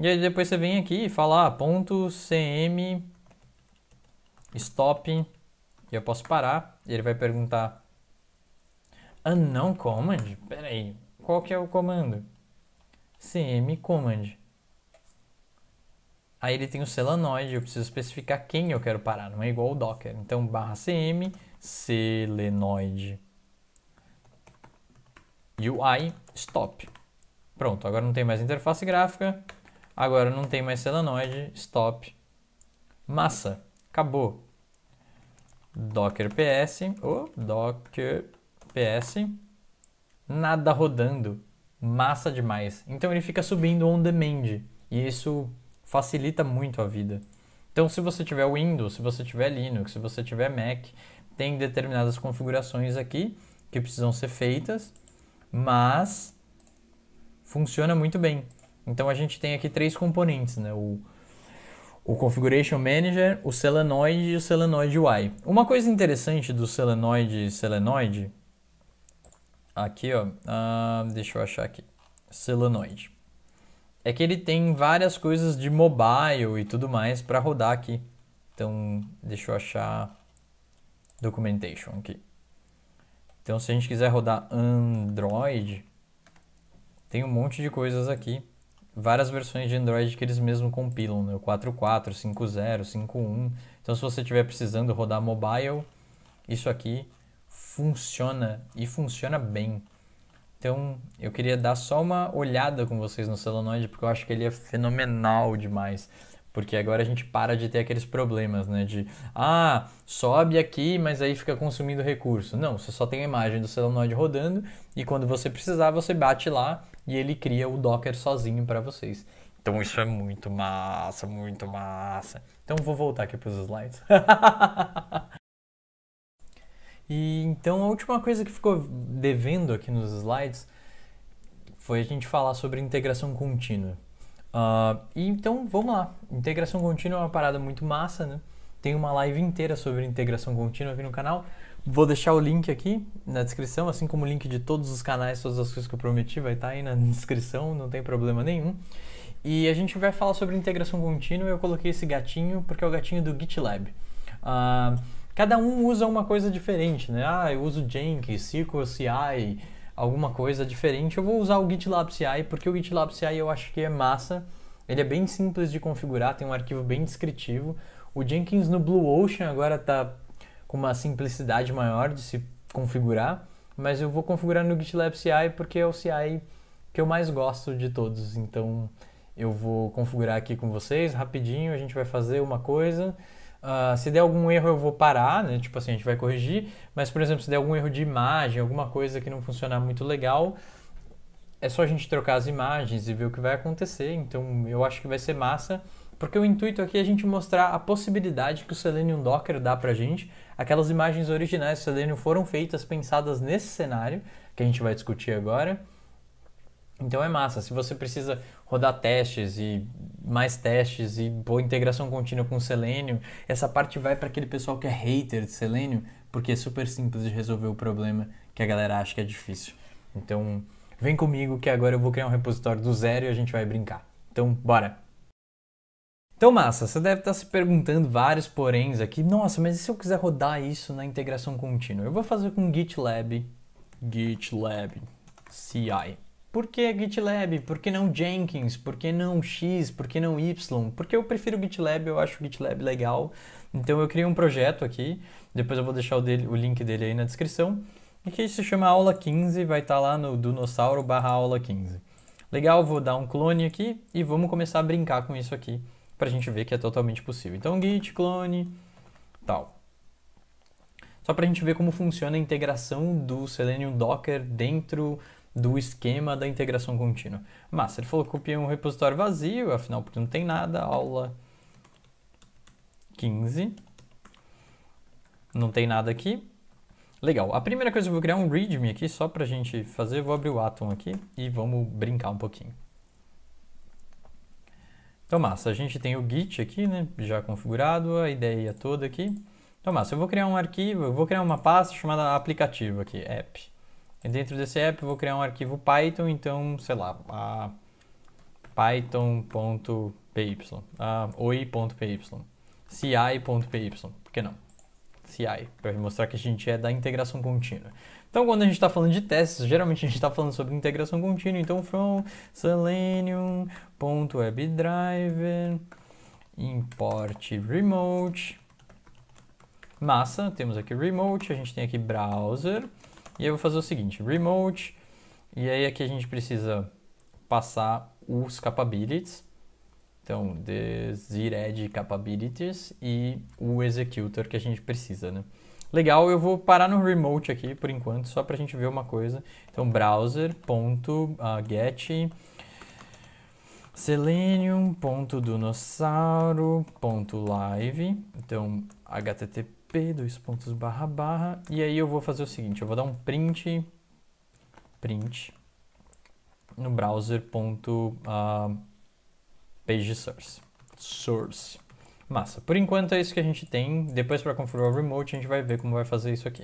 E aí depois você vem aqui e fala ah, ponto .cm stop e eu posso parar. E ele vai perguntar unknown ah, command? Pera aí, qual que é o comando? CM command. Aí ele tem o selenoide, eu preciso especificar quem eu quero parar, não é igual o docker. Então, barra cm, selenoide. UI, stop. Pronto, agora não tem mais interface gráfica, Agora não tem mais solenoide, stop, massa, acabou. Docker ps, oh, docker ps, nada rodando, massa demais. Então ele fica subindo on demand e isso facilita muito a vida. Então se você tiver Windows, se você tiver Linux, se você tiver Mac, tem determinadas configurações aqui que precisam ser feitas, mas funciona muito bem. Então a gente tem aqui três componentes, né? O, o Configuration Manager, o Selenoid e o Selenoid UI. Uma coisa interessante do Selenoid Selenoid, aqui ó, uh, deixa eu achar aqui, Selenoid, é que ele tem várias coisas de mobile e tudo mais para rodar aqui. Então, deixa eu achar documentation aqui. Então, se a gente quiser rodar Android, tem um monte de coisas aqui várias versões de Android que eles mesmos compilam, né? o 4.4, 5.0, 5.1. Então, se você estiver precisando rodar mobile, isso aqui funciona e funciona bem. Então, eu queria dar só uma olhada com vocês no Solenoid, porque eu acho que ele é fenomenal demais. Porque agora a gente para de ter aqueles problemas, né? De, ah, sobe aqui, mas aí fica consumindo recurso. Não, você só tem a imagem do solenoide rodando e quando você precisar, você bate lá e ele cria o Docker sozinho para vocês. Então isso é muito massa, muito massa. Então vou voltar aqui para os slides. *laughs* e então a última coisa que ficou devendo aqui nos slides foi a gente falar sobre integração contínua. Uh, e então vamos lá. Integração contínua é uma parada muito massa, né? Tem uma live inteira sobre integração contínua aqui no canal. Vou deixar o link aqui na descrição, assim como o link de todos os canais, todas as coisas que eu prometi, vai estar tá aí na *laughs* descrição, não tem problema nenhum. E a gente vai falar sobre integração contínua. Eu coloquei esse gatinho porque é o gatinho do GitLab. Uh, cada um usa uma coisa diferente, né? Ah, eu uso Jenkins, Circle CI, alguma coisa diferente. Eu vou usar o GitLab CI porque o GitLab CI eu acho que é massa. Ele é bem simples de configurar, tem um arquivo bem descritivo. O Jenkins no Blue Ocean agora está com uma simplicidade maior de se configurar, mas eu vou configurar no GitLab CI porque é o CI que eu mais gosto de todos. Então eu vou configurar aqui com vocês rapidinho, a gente vai fazer uma coisa. Uh, se der algum erro eu vou parar, né? Tipo assim, a gente vai corrigir, mas por exemplo, se der algum erro de imagem, alguma coisa que não funcionar muito legal, é só a gente trocar as imagens e ver o que vai acontecer. Então eu acho que vai ser massa. Porque o intuito aqui é a gente mostrar a possibilidade que o Selenium Docker dá pra gente. Aquelas imagens originais do Selenium foram feitas, pensadas nesse cenário, que a gente vai discutir agora. Então é massa, se você precisa rodar testes e mais testes e pôr integração contínua com o Selenium, essa parte vai para aquele pessoal que é hater de Selenium, porque é super simples de resolver o problema que a galera acha que é difícil. Então, vem comigo que agora eu vou criar um repositório do zero e a gente vai brincar. Então, bora! Então, massa, você deve estar tá se perguntando vários poréns aqui. Nossa, mas e se eu quiser rodar isso na integração contínua? Eu vou fazer com GitLab, GitLab CI. Por que GitLab? Por que não Jenkins? Por que não X? Por que não Y? Porque eu prefiro GitLab, eu acho o GitLab legal. Então eu criei um projeto aqui, depois eu vou deixar o, dele, o link dele aí na descrição. E que se chama aula 15, vai estar tá lá no dinossauro barra aula 15. Legal, vou dar um clone aqui e vamos começar a brincar com isso aqui para a gente ver que é totalmente possível. Então, git, clone, tal. Só para a gente ver como funciona a integração do Selenium Docker dentro do esquema da integração contínua. Mas ele falou que copia um repositório vazio, afinal porque não tem nada, aula 15. Não tem nada aqui. Legal, a primeira coisa eu vou criar um readme aqui só para a gente fazer, vou abrir o Atom aqui e vamos brincar um pouquinho. Então, massa, a gente tem o Git aqui, né, já configurado, a ideia toda aqui. Então, massa, eu vou criar um arquivo, eu vou criar uma pasta chamada aplicativo aqui, app. E dentro desse app eu vou criar um arquivo Python, então, sei lá, a python.py, a oi.py, ci.py, por que não? CI, para mostrar que a gente é da integração contínua. Então, quando a gente está falando de testes, geralmente a gente está falando sobre integração contínua. Então, from selenium.webdriver import remote massa, temos aqui remote, a gente tem aqui browser, e eu vou fazer o seguinte, remote, e aí aqui a gente precisa passar os capabilities, então, desired é capabilities e o executor que a gente precisa, né? Legal, eu vou parar no remote aqui por enquanto, só para a gente ver uma coisa. Então, browser.get ah, selenium.dunossauro.live. Então, http, dois pontos, barra, barra. E aí eu vou fazer o seguinte, eu vou dar um print, print, no browser.get page source. Source. Massa. Por enquanto é isso que a gente tem. Depois para configurar o remote a gente vai ver como vai fazer isso aqui.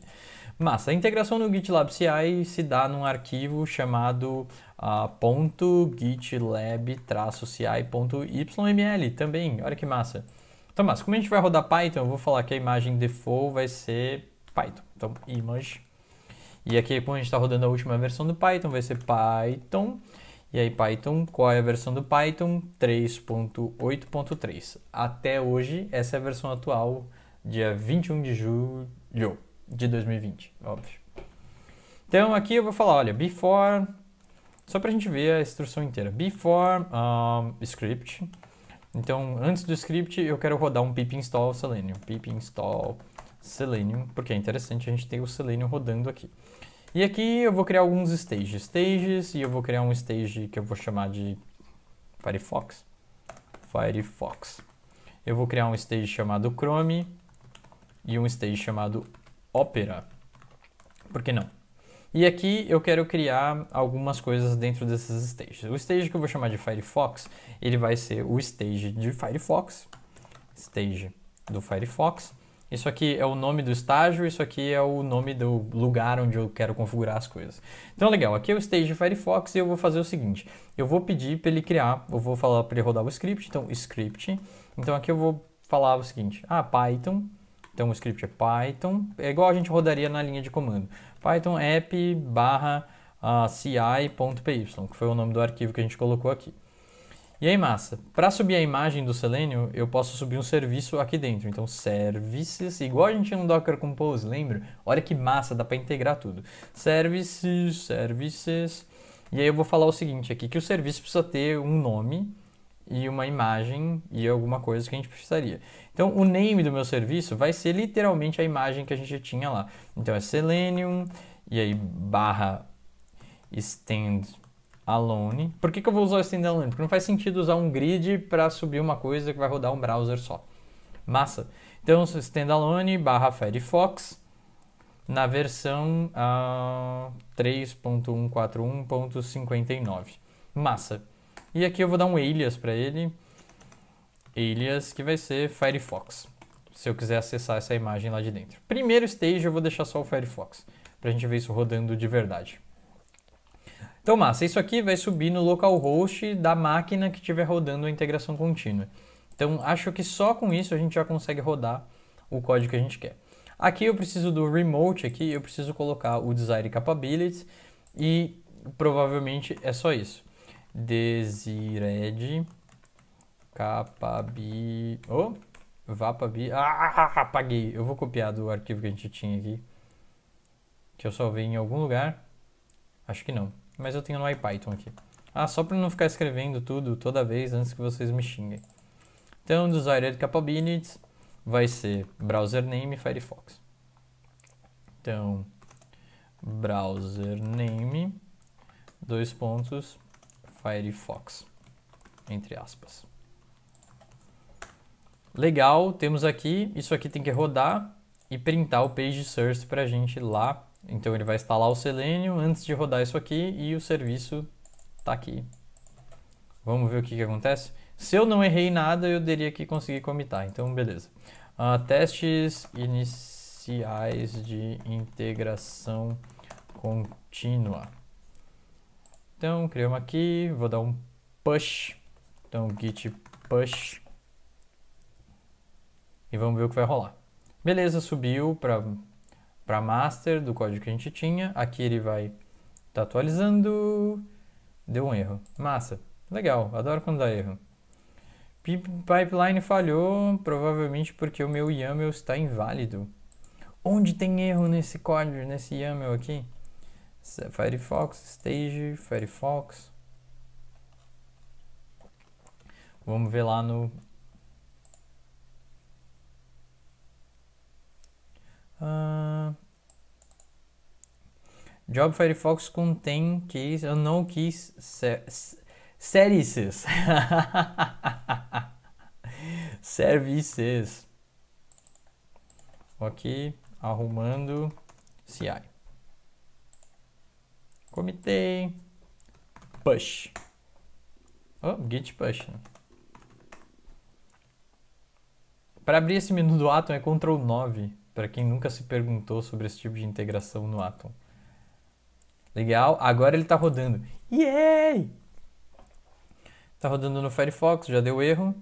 Massa. A integração no GitLab CI se dá num arquivo chamado uh, ah, .gitlab-ci.yml também. Olha que massa. Então, massa. Como a gente vai rodar Python, eu vou falar que a imagem default vai ser Python. Então, image. E aqui, como a gente está rodando a última versão do Python, vai ser Python. E aí Python, qual é a versão do Python? 3.8.3. Até hoje, essa é a versão atual, dia 21 de julho de 2020, óbvio. Então aqui eu vou falar, olha, before, só para a gente ver a instrução inteira. Before um, script. Então, antes do script, eu quero rodar um pip install selenium. Pip install selenium, porque é interessante a gente ter o selenium rodando aqui. E aqui eu vou criar alguns stages. Stages, e eu vou criar um stage que eu vou chamar de Firefox. Firefox. Eu vou criar um stage chamado Chrome e um stage chamado Opera. Por que não? E aqui eu quero criar algumas coisas dentro desses stages. O stage que eu vou chamar de Firefox, ele vai ser o stage de Firefox, stage do Firefox. Isso aqui é o nome do estágio, isso aqui é o nome do lugar onde eu quero configurar as coisas. Então, legal, aqui é o stage Firefox e eu vou fazer o seguinte, eu vou pedir para ele criar, eu vou falar para ele rodar o script, então script. Então aqui eu vou falar o seguinte, ah, Python, então o script é Python, é igual a gente rodaria na linha de comando. Python app barra ah, ci.py, que foi o nome do arquivo que a gente colocou aqui. E aí, massa, para subir a imagem do Selenium, eu posso subir um serviço aqui dentro. Então, services, igual a gente tinha no Docker Compose, lembra? Olha que massa, dá para integrar tudo. Services, services. E aí eu vou falar o seguinte aqui, que o serviço precisa ter um nome e uma imagem e alguma coisa que a gente precisaria. Então, o name do meu serviço vai ser literalmente a imagem que a gente tinha lá. Então, é Selenium, e aí barra extend alone. Por que, que eu vou usar o standalone? Porque não faz sentido usar um grid para subir uma coisa que vai rodar um browser só. Massa. Então, standalone barra Firefox na versão uh, ah, 3.141.59. Massa. E aqui eu vou dar um alias para ele. Alias que vai ser Firefox. Se eu quiser acessar essa imagem lá de dentro. Primeiro stage eu vou deixar só o Firefox. Para a gente ver isso rodando de verdade. Então, massa, isso aqui vai subir no localhost da máquina que estiver rodando a integração contínua. Então, acho que só com isso a gente já consegue rodar o código que a gente quer. Aqui eu preciso do remote aqui, eu preciso colocar o desire capabilities e provavelmente é só isso. Desired capability. Oh, vapabi... Ah, ah, ah, apaguei. Eu vou copiar do arquivo que a gente tinha aqui. Que eu salvei em algum lugar. Acho que não. Mas eu tenho no IPython aqui. Ah, só para não ficar escrevendo tudo toda vez antes que vocês me xinguem. Então, desired capabilities vai ser browser name Firefox. Então, browser name, dois pontos, Firefox, entre aspas. Legal, temos aqui, isso aqui tem que rodar e printar o page source para a gente lá então ele vai instalar o Selenium antes de rodar isso aqui e o serviço está aqui. Vamos ver o que, que acontece. Se eu não errei nada, eu teria que conseguir comitar, então beleza. Uh, testes iniciais de integração contínua. Então, criamos aqui, vou dar um push. Então, git push. E vamos ver o que vai rolar. Beleza, subiu para para master do código que a gente tinha. Aqui ele vai tá atualizando. Deu um erro. Massa. Legal, adoro quando dá erro. Pipeline falhou, provavelmente porque o meu YAML está inválido. Onde tem erro nesse código, nesse YAML aqui? Firefox, Stage, Firefox. Vamos ver lá no Uh, Job Firefox contém keys ou não keys services. *laughs* services. Ok, arrumando CI. Comitei. Push. Oh, git push. Né? Para abrir esse menu do Atom é Ctrl 9 para quem nunca se perguntou sobre esse tipo de integração no Atom. Legal, agora ele está rodando. Yay! Está rodando no Firefox, já deu erro.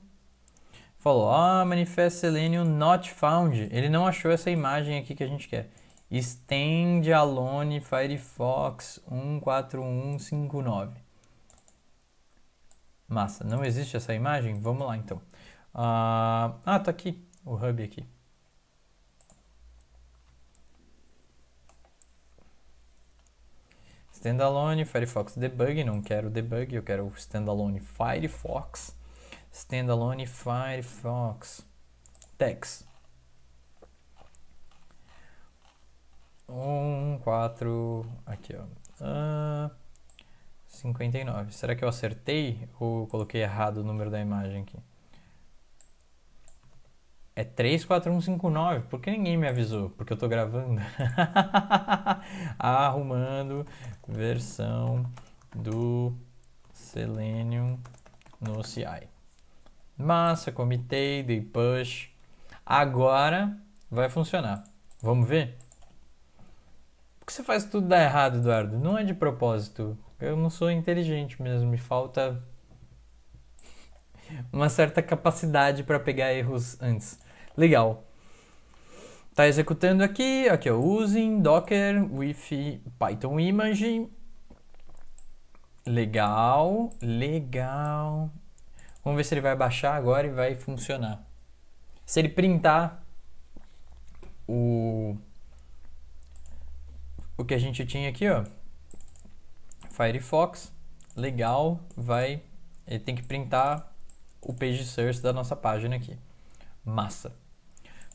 Falou, ah, manifest Selenium not found. Ele não achou essa imagem aqui que a gente quer. Extend alone Firefox 14159. Massa, não existe essa imagem? Vamos lá então. ah, ah tá aqui, o hub aqui. standalone, Firefox debug, não quero debug, eu quero standalone Firefox, standalone Firefox text. 1, 4, aqui ó, uh, ah, 59. Será que eu acertei ou coloquei errado o número da imagem aqui? É 34159. Por que ninguém me avisou? Porque eu tô gravando. *laughs* Arrumando versão do Selenium no CI. Massa, comitei, dei push. Agora vai funcionar. Vamos ver? Por que você faz tudo dar errado, Eduardo? Não é de propósito. Eu não sou inteligente mesmo. Me falta *laughs* uma certa capacidade para pegar erros antes. Legal. Está executando aqui, aqui ó, using docker with python image. Legal, legal. Vamos ver se ele vai baixar agora e vai funcionar. Se ele printar o o que a gente tinha aqui, ó, Firefox, legal, vai, ele tem que printar o page source da nossa página aqui. Massa.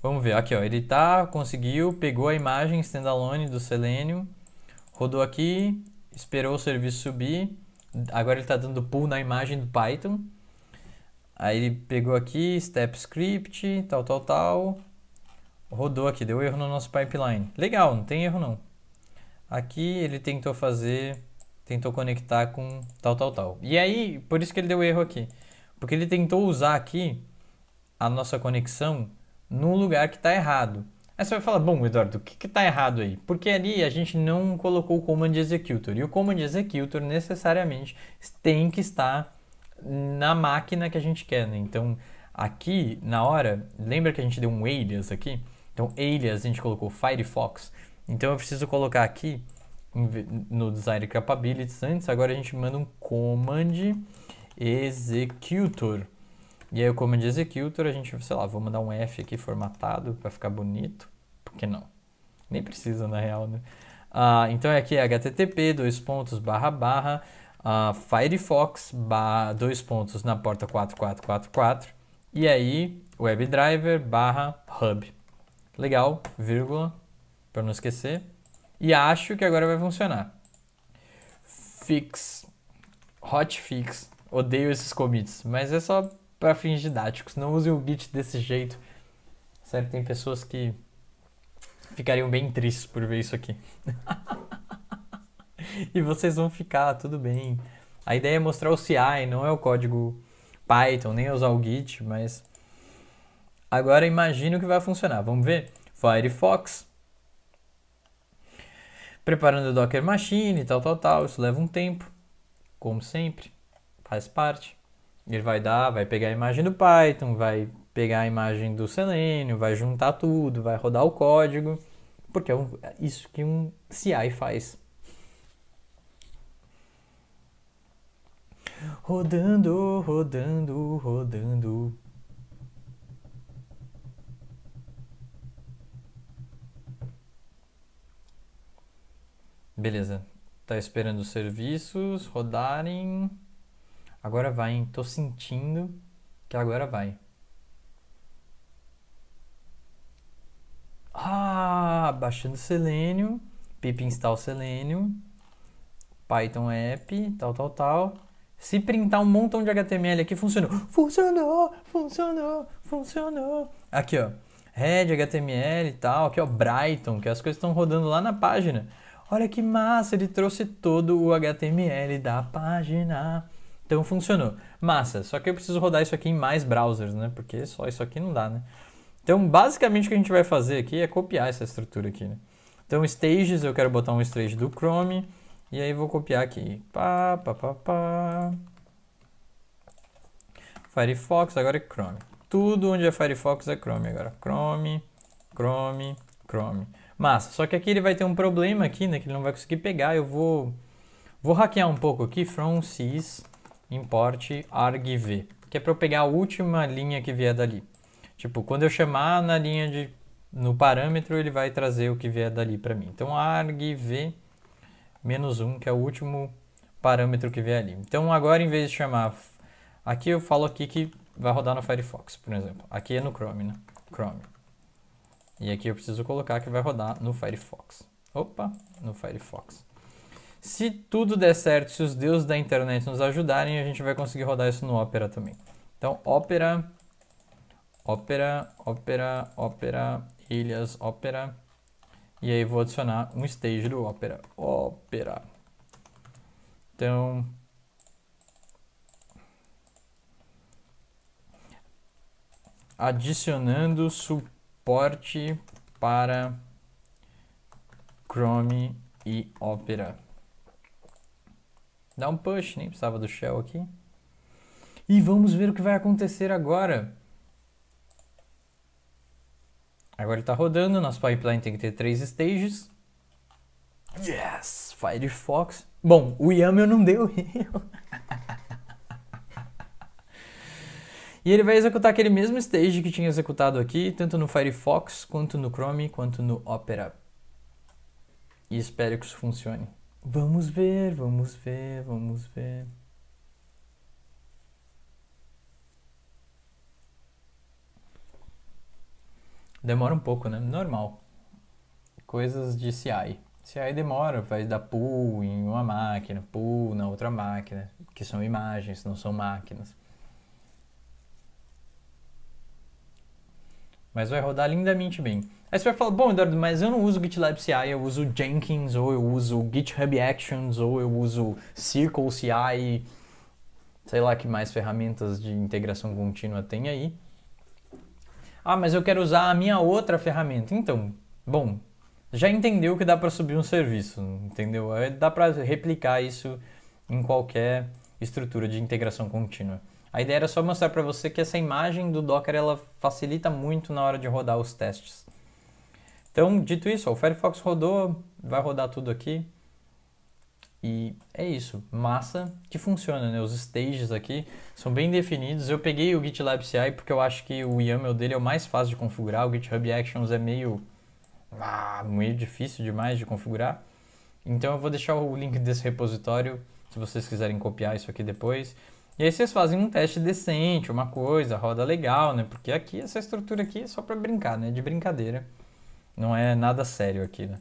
Vamos ver, aqui ó, ele tá, conseguiu, pegou a imagem standalone do Selenium, rodou aqui, esperou o serviço subir, agora ele está dando pull na imagem do Python. Aí ele pegou aqui, step script, tal, tal, tal, rodou aqui, deu erro no nosso pipeline. Legal, não tem erro não. Aqui ele tentou fazer, tentou conectar com tal, tal, tal. E aí, por isso que ele deu erro aqui, porque ele tentou usar aqui a nossa conexão no lugar que está errado. Aí você vai falar, bom, Eduardo, o que está errado aí? Porque ali a gente não colocou o Command Executor. E o Command Executor necessariamente tem que estar na máquina que a gente quer. Né? Então, aqui na hora, lembra que a gente deu um alias aqui? Então, alias a gente colocou Firefox. Então, eu preciso colocar aqui no desired Capabilities antes. Agora a gente manda um Command Executor. E aí o command executor, a gente, sei lá, vou mandar um F aqui formatado para ficar bonito. Por que não? Nem precisa, na real, né? Uh, então é aqui http, dois pontos, barra, barra, uh, Firefox, barra, dois pontos na porta 4444. E aí, webdriver, barra, hub. Legal, vírgula, para não esquecer. E acho que agora vai funcionar. Fix, hotfix. Odeio esses commits, mas é só para fins didáticos. Não usem o Git desse jeito. Sério, tem pessoas que ficariam bem tristes por ver isso aqui. *laughs* e vocês vão ficar, tudo bem. A ideia é mostrar o CI, não é o código Python, nem usar o Git, mas. Agora imagino que vai funcionar. Vamos ver? Firefox. Preparando o Docker Machine, tal, tal, tal. Isso leva um tempo. Como sempre, faz parte. Ele vai dar, vai pegar a imagem do Python, vai pegar a imagem do Selenium, vai juntar tudo, vai rodar o código, porque é, é isso que um CI faz. Rodando, rodando, rodando. Beleza. Tá esperando os serviços rodarem. Agora vai, hein? Tô sentindo que agora vai. Ah, baixando Selenium, pip install Selenium, Python app, tal, tal, tal. Se printar um montão de HTML aqui, funcionou. Funcionou, funcionou, funcionou. Aqui, ó. Red, HTML e tal. Aqui, ó, Brighton, que as coisas estão rodando lá na página. Olha que massa, ele trouxe todo o HTML da página. Então funcionou. Massa, só que eu preciso rodar isso aqui em mais browsers, né? Porque só isso aqui não dá, né? Então, basicamente, o que a gente vai fazer aqui é copiar essa estrutura aqui, né? Então, stages, eu quero botar um stage do Chrome. E aí, vou copiar aqui. Pá, pá, pá, pá. Firefox, agora é Chrome. Tudo onde é Firefox é Chrome agora. Chrome, Chrome, Chrome. Massa, só que aqui ele vai ter um problema aqui, né? Que ele não vai conseguir pegar. Eu vou, vou hackear um pouco aqui. From sys import argv, que é para eu pegar a última linha que vier dali. Tipo, quando eu chamar na linha de no parâmetro, ele vai trazer o que vier dali para mim. Então argv menos 1, que é o último parâmetro que vier ali. Então agora em vez de chamar aqui eu falo aqui que vai rodar no Firefox, por exemplo. Aqui é no Chrome, né? Chrome. E aqui eu preciso colocar que vai rodar no Firefox. Opa, no Firefox. Se tudo der certo, se os deuses da internet nos ajudarem, a gente vai conseguir rodar isso no Opera também. Então, Opera, Opera, Opera, Opera, Ilhas, Opera. E aí vou adicionar um stage do Opera. Opera. Então... Adicionando suporte para Chrome e Opera. Dá um push, nem precisava do shell aqui. E vamos ver o que vai acontecer agora. Agora ele está rodando, nosso pipeline tem que ter três stages. Yes! Firefox. Bom, o YAML não deu *laughs* e ele vai executar aquele mesmo stage que tinha executado aqui, tanto no Firefox, quanto no Chrome, quanto no Opera. E espero que isso funcione. Vamos ver, vamos ver, vamos ver. Demora um pouco, né? Normal. Coisas de CI. CI demora, faz dar pull em uma máquina, pull na outra máquina, que são imagens, não são máquinas. mas vai rodar lindamente bem. Aí você vai falar, bom, Eduardo, mas eu não uso GitLab CI, eu uso Jenkins, ou eu uso GitHub Actions, ou eu uso Circle CI, sei lá que mais ferramentas de integração contínua tem aí. Ah, mas eu quero usar a minha outra ferramenta. Então, bom, já entendeu que dá para subir um serviço, entendeu? É, dá para replicar isso em qualquer estrutura de integração contínua. A ideia era só mostrar para você que essa imagem do Docker ela facilita muito na hora de rodar os testes. Então, dito isso, ó, o Firefox rodou, vai rodar tudo aqui. E é isso, massa que funciona, né? Os stages aqui são bem definidos. Eu peguei o GitLab CI porque eu acho que o YAML dele é o mais fácil de configurar. O GitHub Actions é meio, ah, meio difícil demais de configurar. Então eu vou deixar o link desse repositório, se vocês quiserem copiar isso aqui depois. E aí vocês fazem um teste decente, uma coisa, roda legal, né? Porque aqui, essa estrutura aqui é só para brincar, né? De brincadeira. Não é nada sério aqui, né?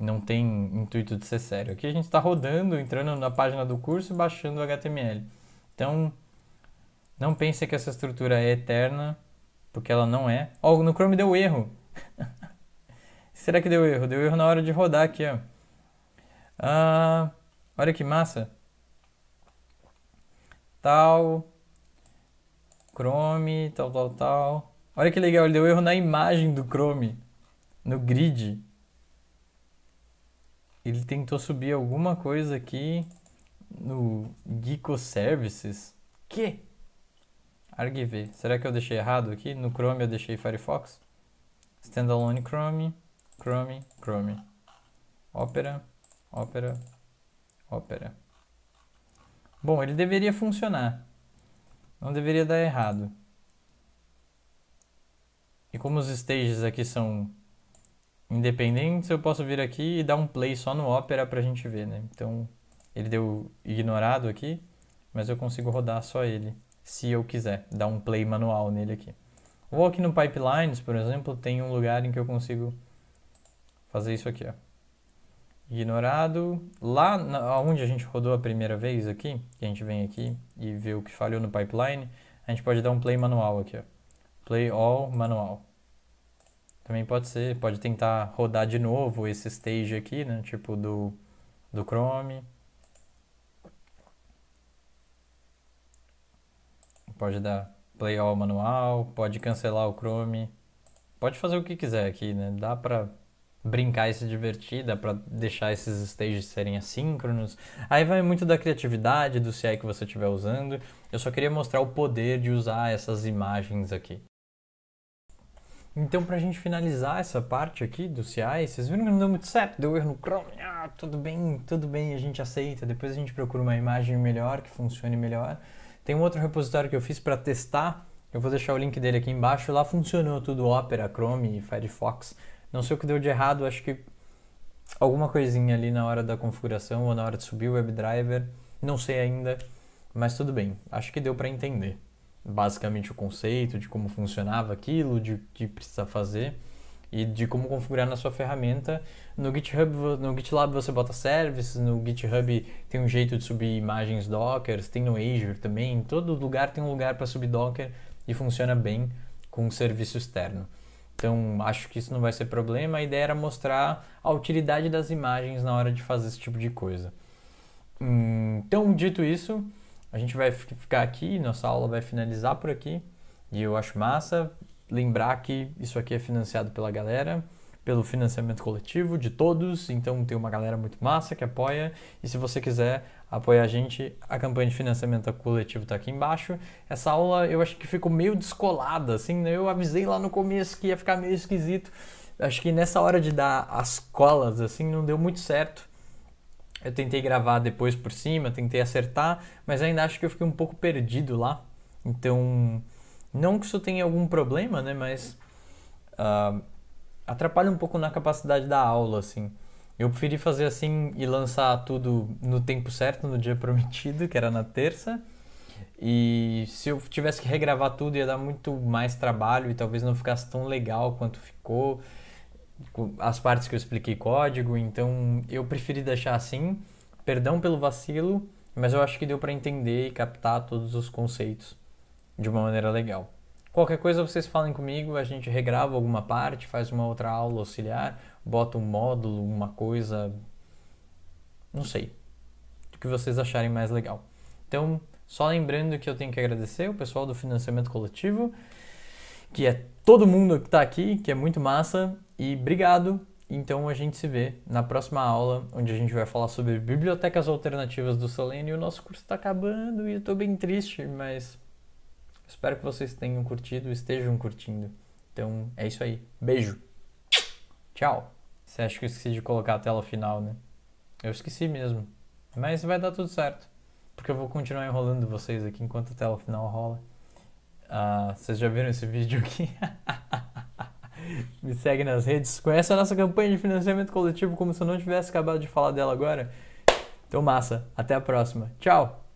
Não tem intuito de ser sério. Aqui a gente está rodando, entrando na página do curso e baixando o HTML. Então, não pense que essa estrutura é eterna, porque ela não é. Ó, oh, no Chrome deu erro. *laughs* Será que deu erro? Deu erro na hora de rodar aqui, ó. Ah, olha que massa tal, Chrome, tal, tal, tal. Olha que legal, ele deu erro na imagem do Chrome, no grid. Ele tentou subir alguma coisa aqui no Geeko Services. Que? Argv. Será que eu deixei errado aqui? No Chrome eu deixei Firefox. Standalone Chrome, Chrome, Chrome. Opera, Opera, Opera. Bom, ele deveria funcionar. Não deveria dar errado. E como os stages aqui são independentes, eu posso vir aqui e dar um play só no Opera pra gente ver, né? Então, ele deu ignorado aqui, mas eu consigo rodar só ele, se eu quiser, dar um play manual nele aqui. Ou aqui no Pipelines, por exemplo, tem um lugar em que eu consigo fazer isso aqui, ó ignorado. Lá na, onde a gente rodou a primeira vez aqui, que a gente vem aqui e vê o que falhou no pipeline, a gente pode dar um play manual aqui, ó. Play all manual. Também pode ser, pode tentar rodar de novo esse stage aqui, né, tipo do, do Chrome. Pode dar play all manual, pode cancelar o Chrome. Pode fazer o que quiser aqui, né? Dá pra brincar e se divertir, dá pra deixar esses stages serem assíncronos. Aí vai muito da criatividade, do CI que você estiver usando. Eu só queria mostrar o poder de usar essas imagens aqui. Então, pra gente finalizar essa parte aqui do CI, vocês viram que não deu muito certo, deu erro no Chrome, ah, tudo bem, tudo bem, a gente aceita, depois a gente procura uma imagem melhor, que funcione melhor. Tem um outro repositório que eu fiz para testar, eu vou deixar o link dele aqui embaixo, lá funcionou tudo Opera, Chrome, e Firefox, não sei o que deu de errado, acho que alguma coisinha ali na hora da configuração ou na hora de subir o WebDriver, não sei ainda, mas tudo bem, acho que deu para entender basicamente o conceito de como funcionava aquilo, de que precisa fazer e de como configurar na sua ferramenta. No GitHub, no GitLab você bota services, no GitHub tem um jeito de subir imagens Docker, tem no Azure também, em todo lugar tem um lugar para subir Docker e funciona bem com um serviço externo. Então, acho que isso não vai ser problema. A ideia era mostrar a utilidade das imagens na hora de fazer esse tipo de coisa. Hum, então, dito isso, a gente vai ficar aqui, nossa aula vai finalizar por aqui. E eu acho massa lembrar que isso aqui é financiado pela galera pelo financiamento coletivo de todos, então tem uma galera muito massa que apoia. E se você quiser apoiar a gente, a campanha de financiamento coletivo está aqui embaixo. Essa aula eu acho que ficou meio descolada, assim, né? eu avisei lá no começo que ia ficar meio esquisito. Acho que nessa hora de dar as colas, assim, não deu muito certo. Eu tentei gravar depois por cima, tentei acertar, mas ainda acho que eu fiquei um pouco perdido lá. Então, não que isso tenha algum problema, né? Mas uh, atrapalha um pouco na capacidade da aula, assim. Eu preferi fazer assim e lançar tudo no tempo certo, no dia *laughs* prometido, que era na terça. E se eu tivesse que regravar tudo, ia dar muito mais trabalho e talvez não ficasse tão legal quanto ficou. As partes que eu expliquei código, então eu preferi deixar assim. Perdão pelo vacilo, mas eu acho que deu para entender e captar todos os conceitos de uma maneira legal. Qualquer coisa vocês falem comigo, a gente regrava alguma parte, faz uma outra aula auxiliar, bota um módulo, uma coisa. Não sei. O que vocês acharem mais legal. Então, só lembrando que eu tenho que agradecer o pessoal do financiamento coletivo, que é todo mundo que está aqui, que é muito massa, e obrigado. Então a gente se vê na próxima aula, onde a gente vai falar sobre bibliotecas alternativas do Solene. E o nosso curso está acabando e eu estou bem triste, mas Espero que vocês tenham curtido, estejam curtindo. Então é isso aí. Beijo. Tchau. Você acha que eu esqueci de colocar a tela final, né? Eu esqueci mesmo. Mas vai dar tudo certo. Porque eu vou continuar enrolando vocês aqui enquanto a tela final rola. Uh, vocês já viram esse vídeo aqui? *laughs* Me segue nas redes. Conhece a nossa campanha de financiamento coletivo como se eu não tivesse acabado de falar dela agora? Então, massa. Até a próxima. Tchau!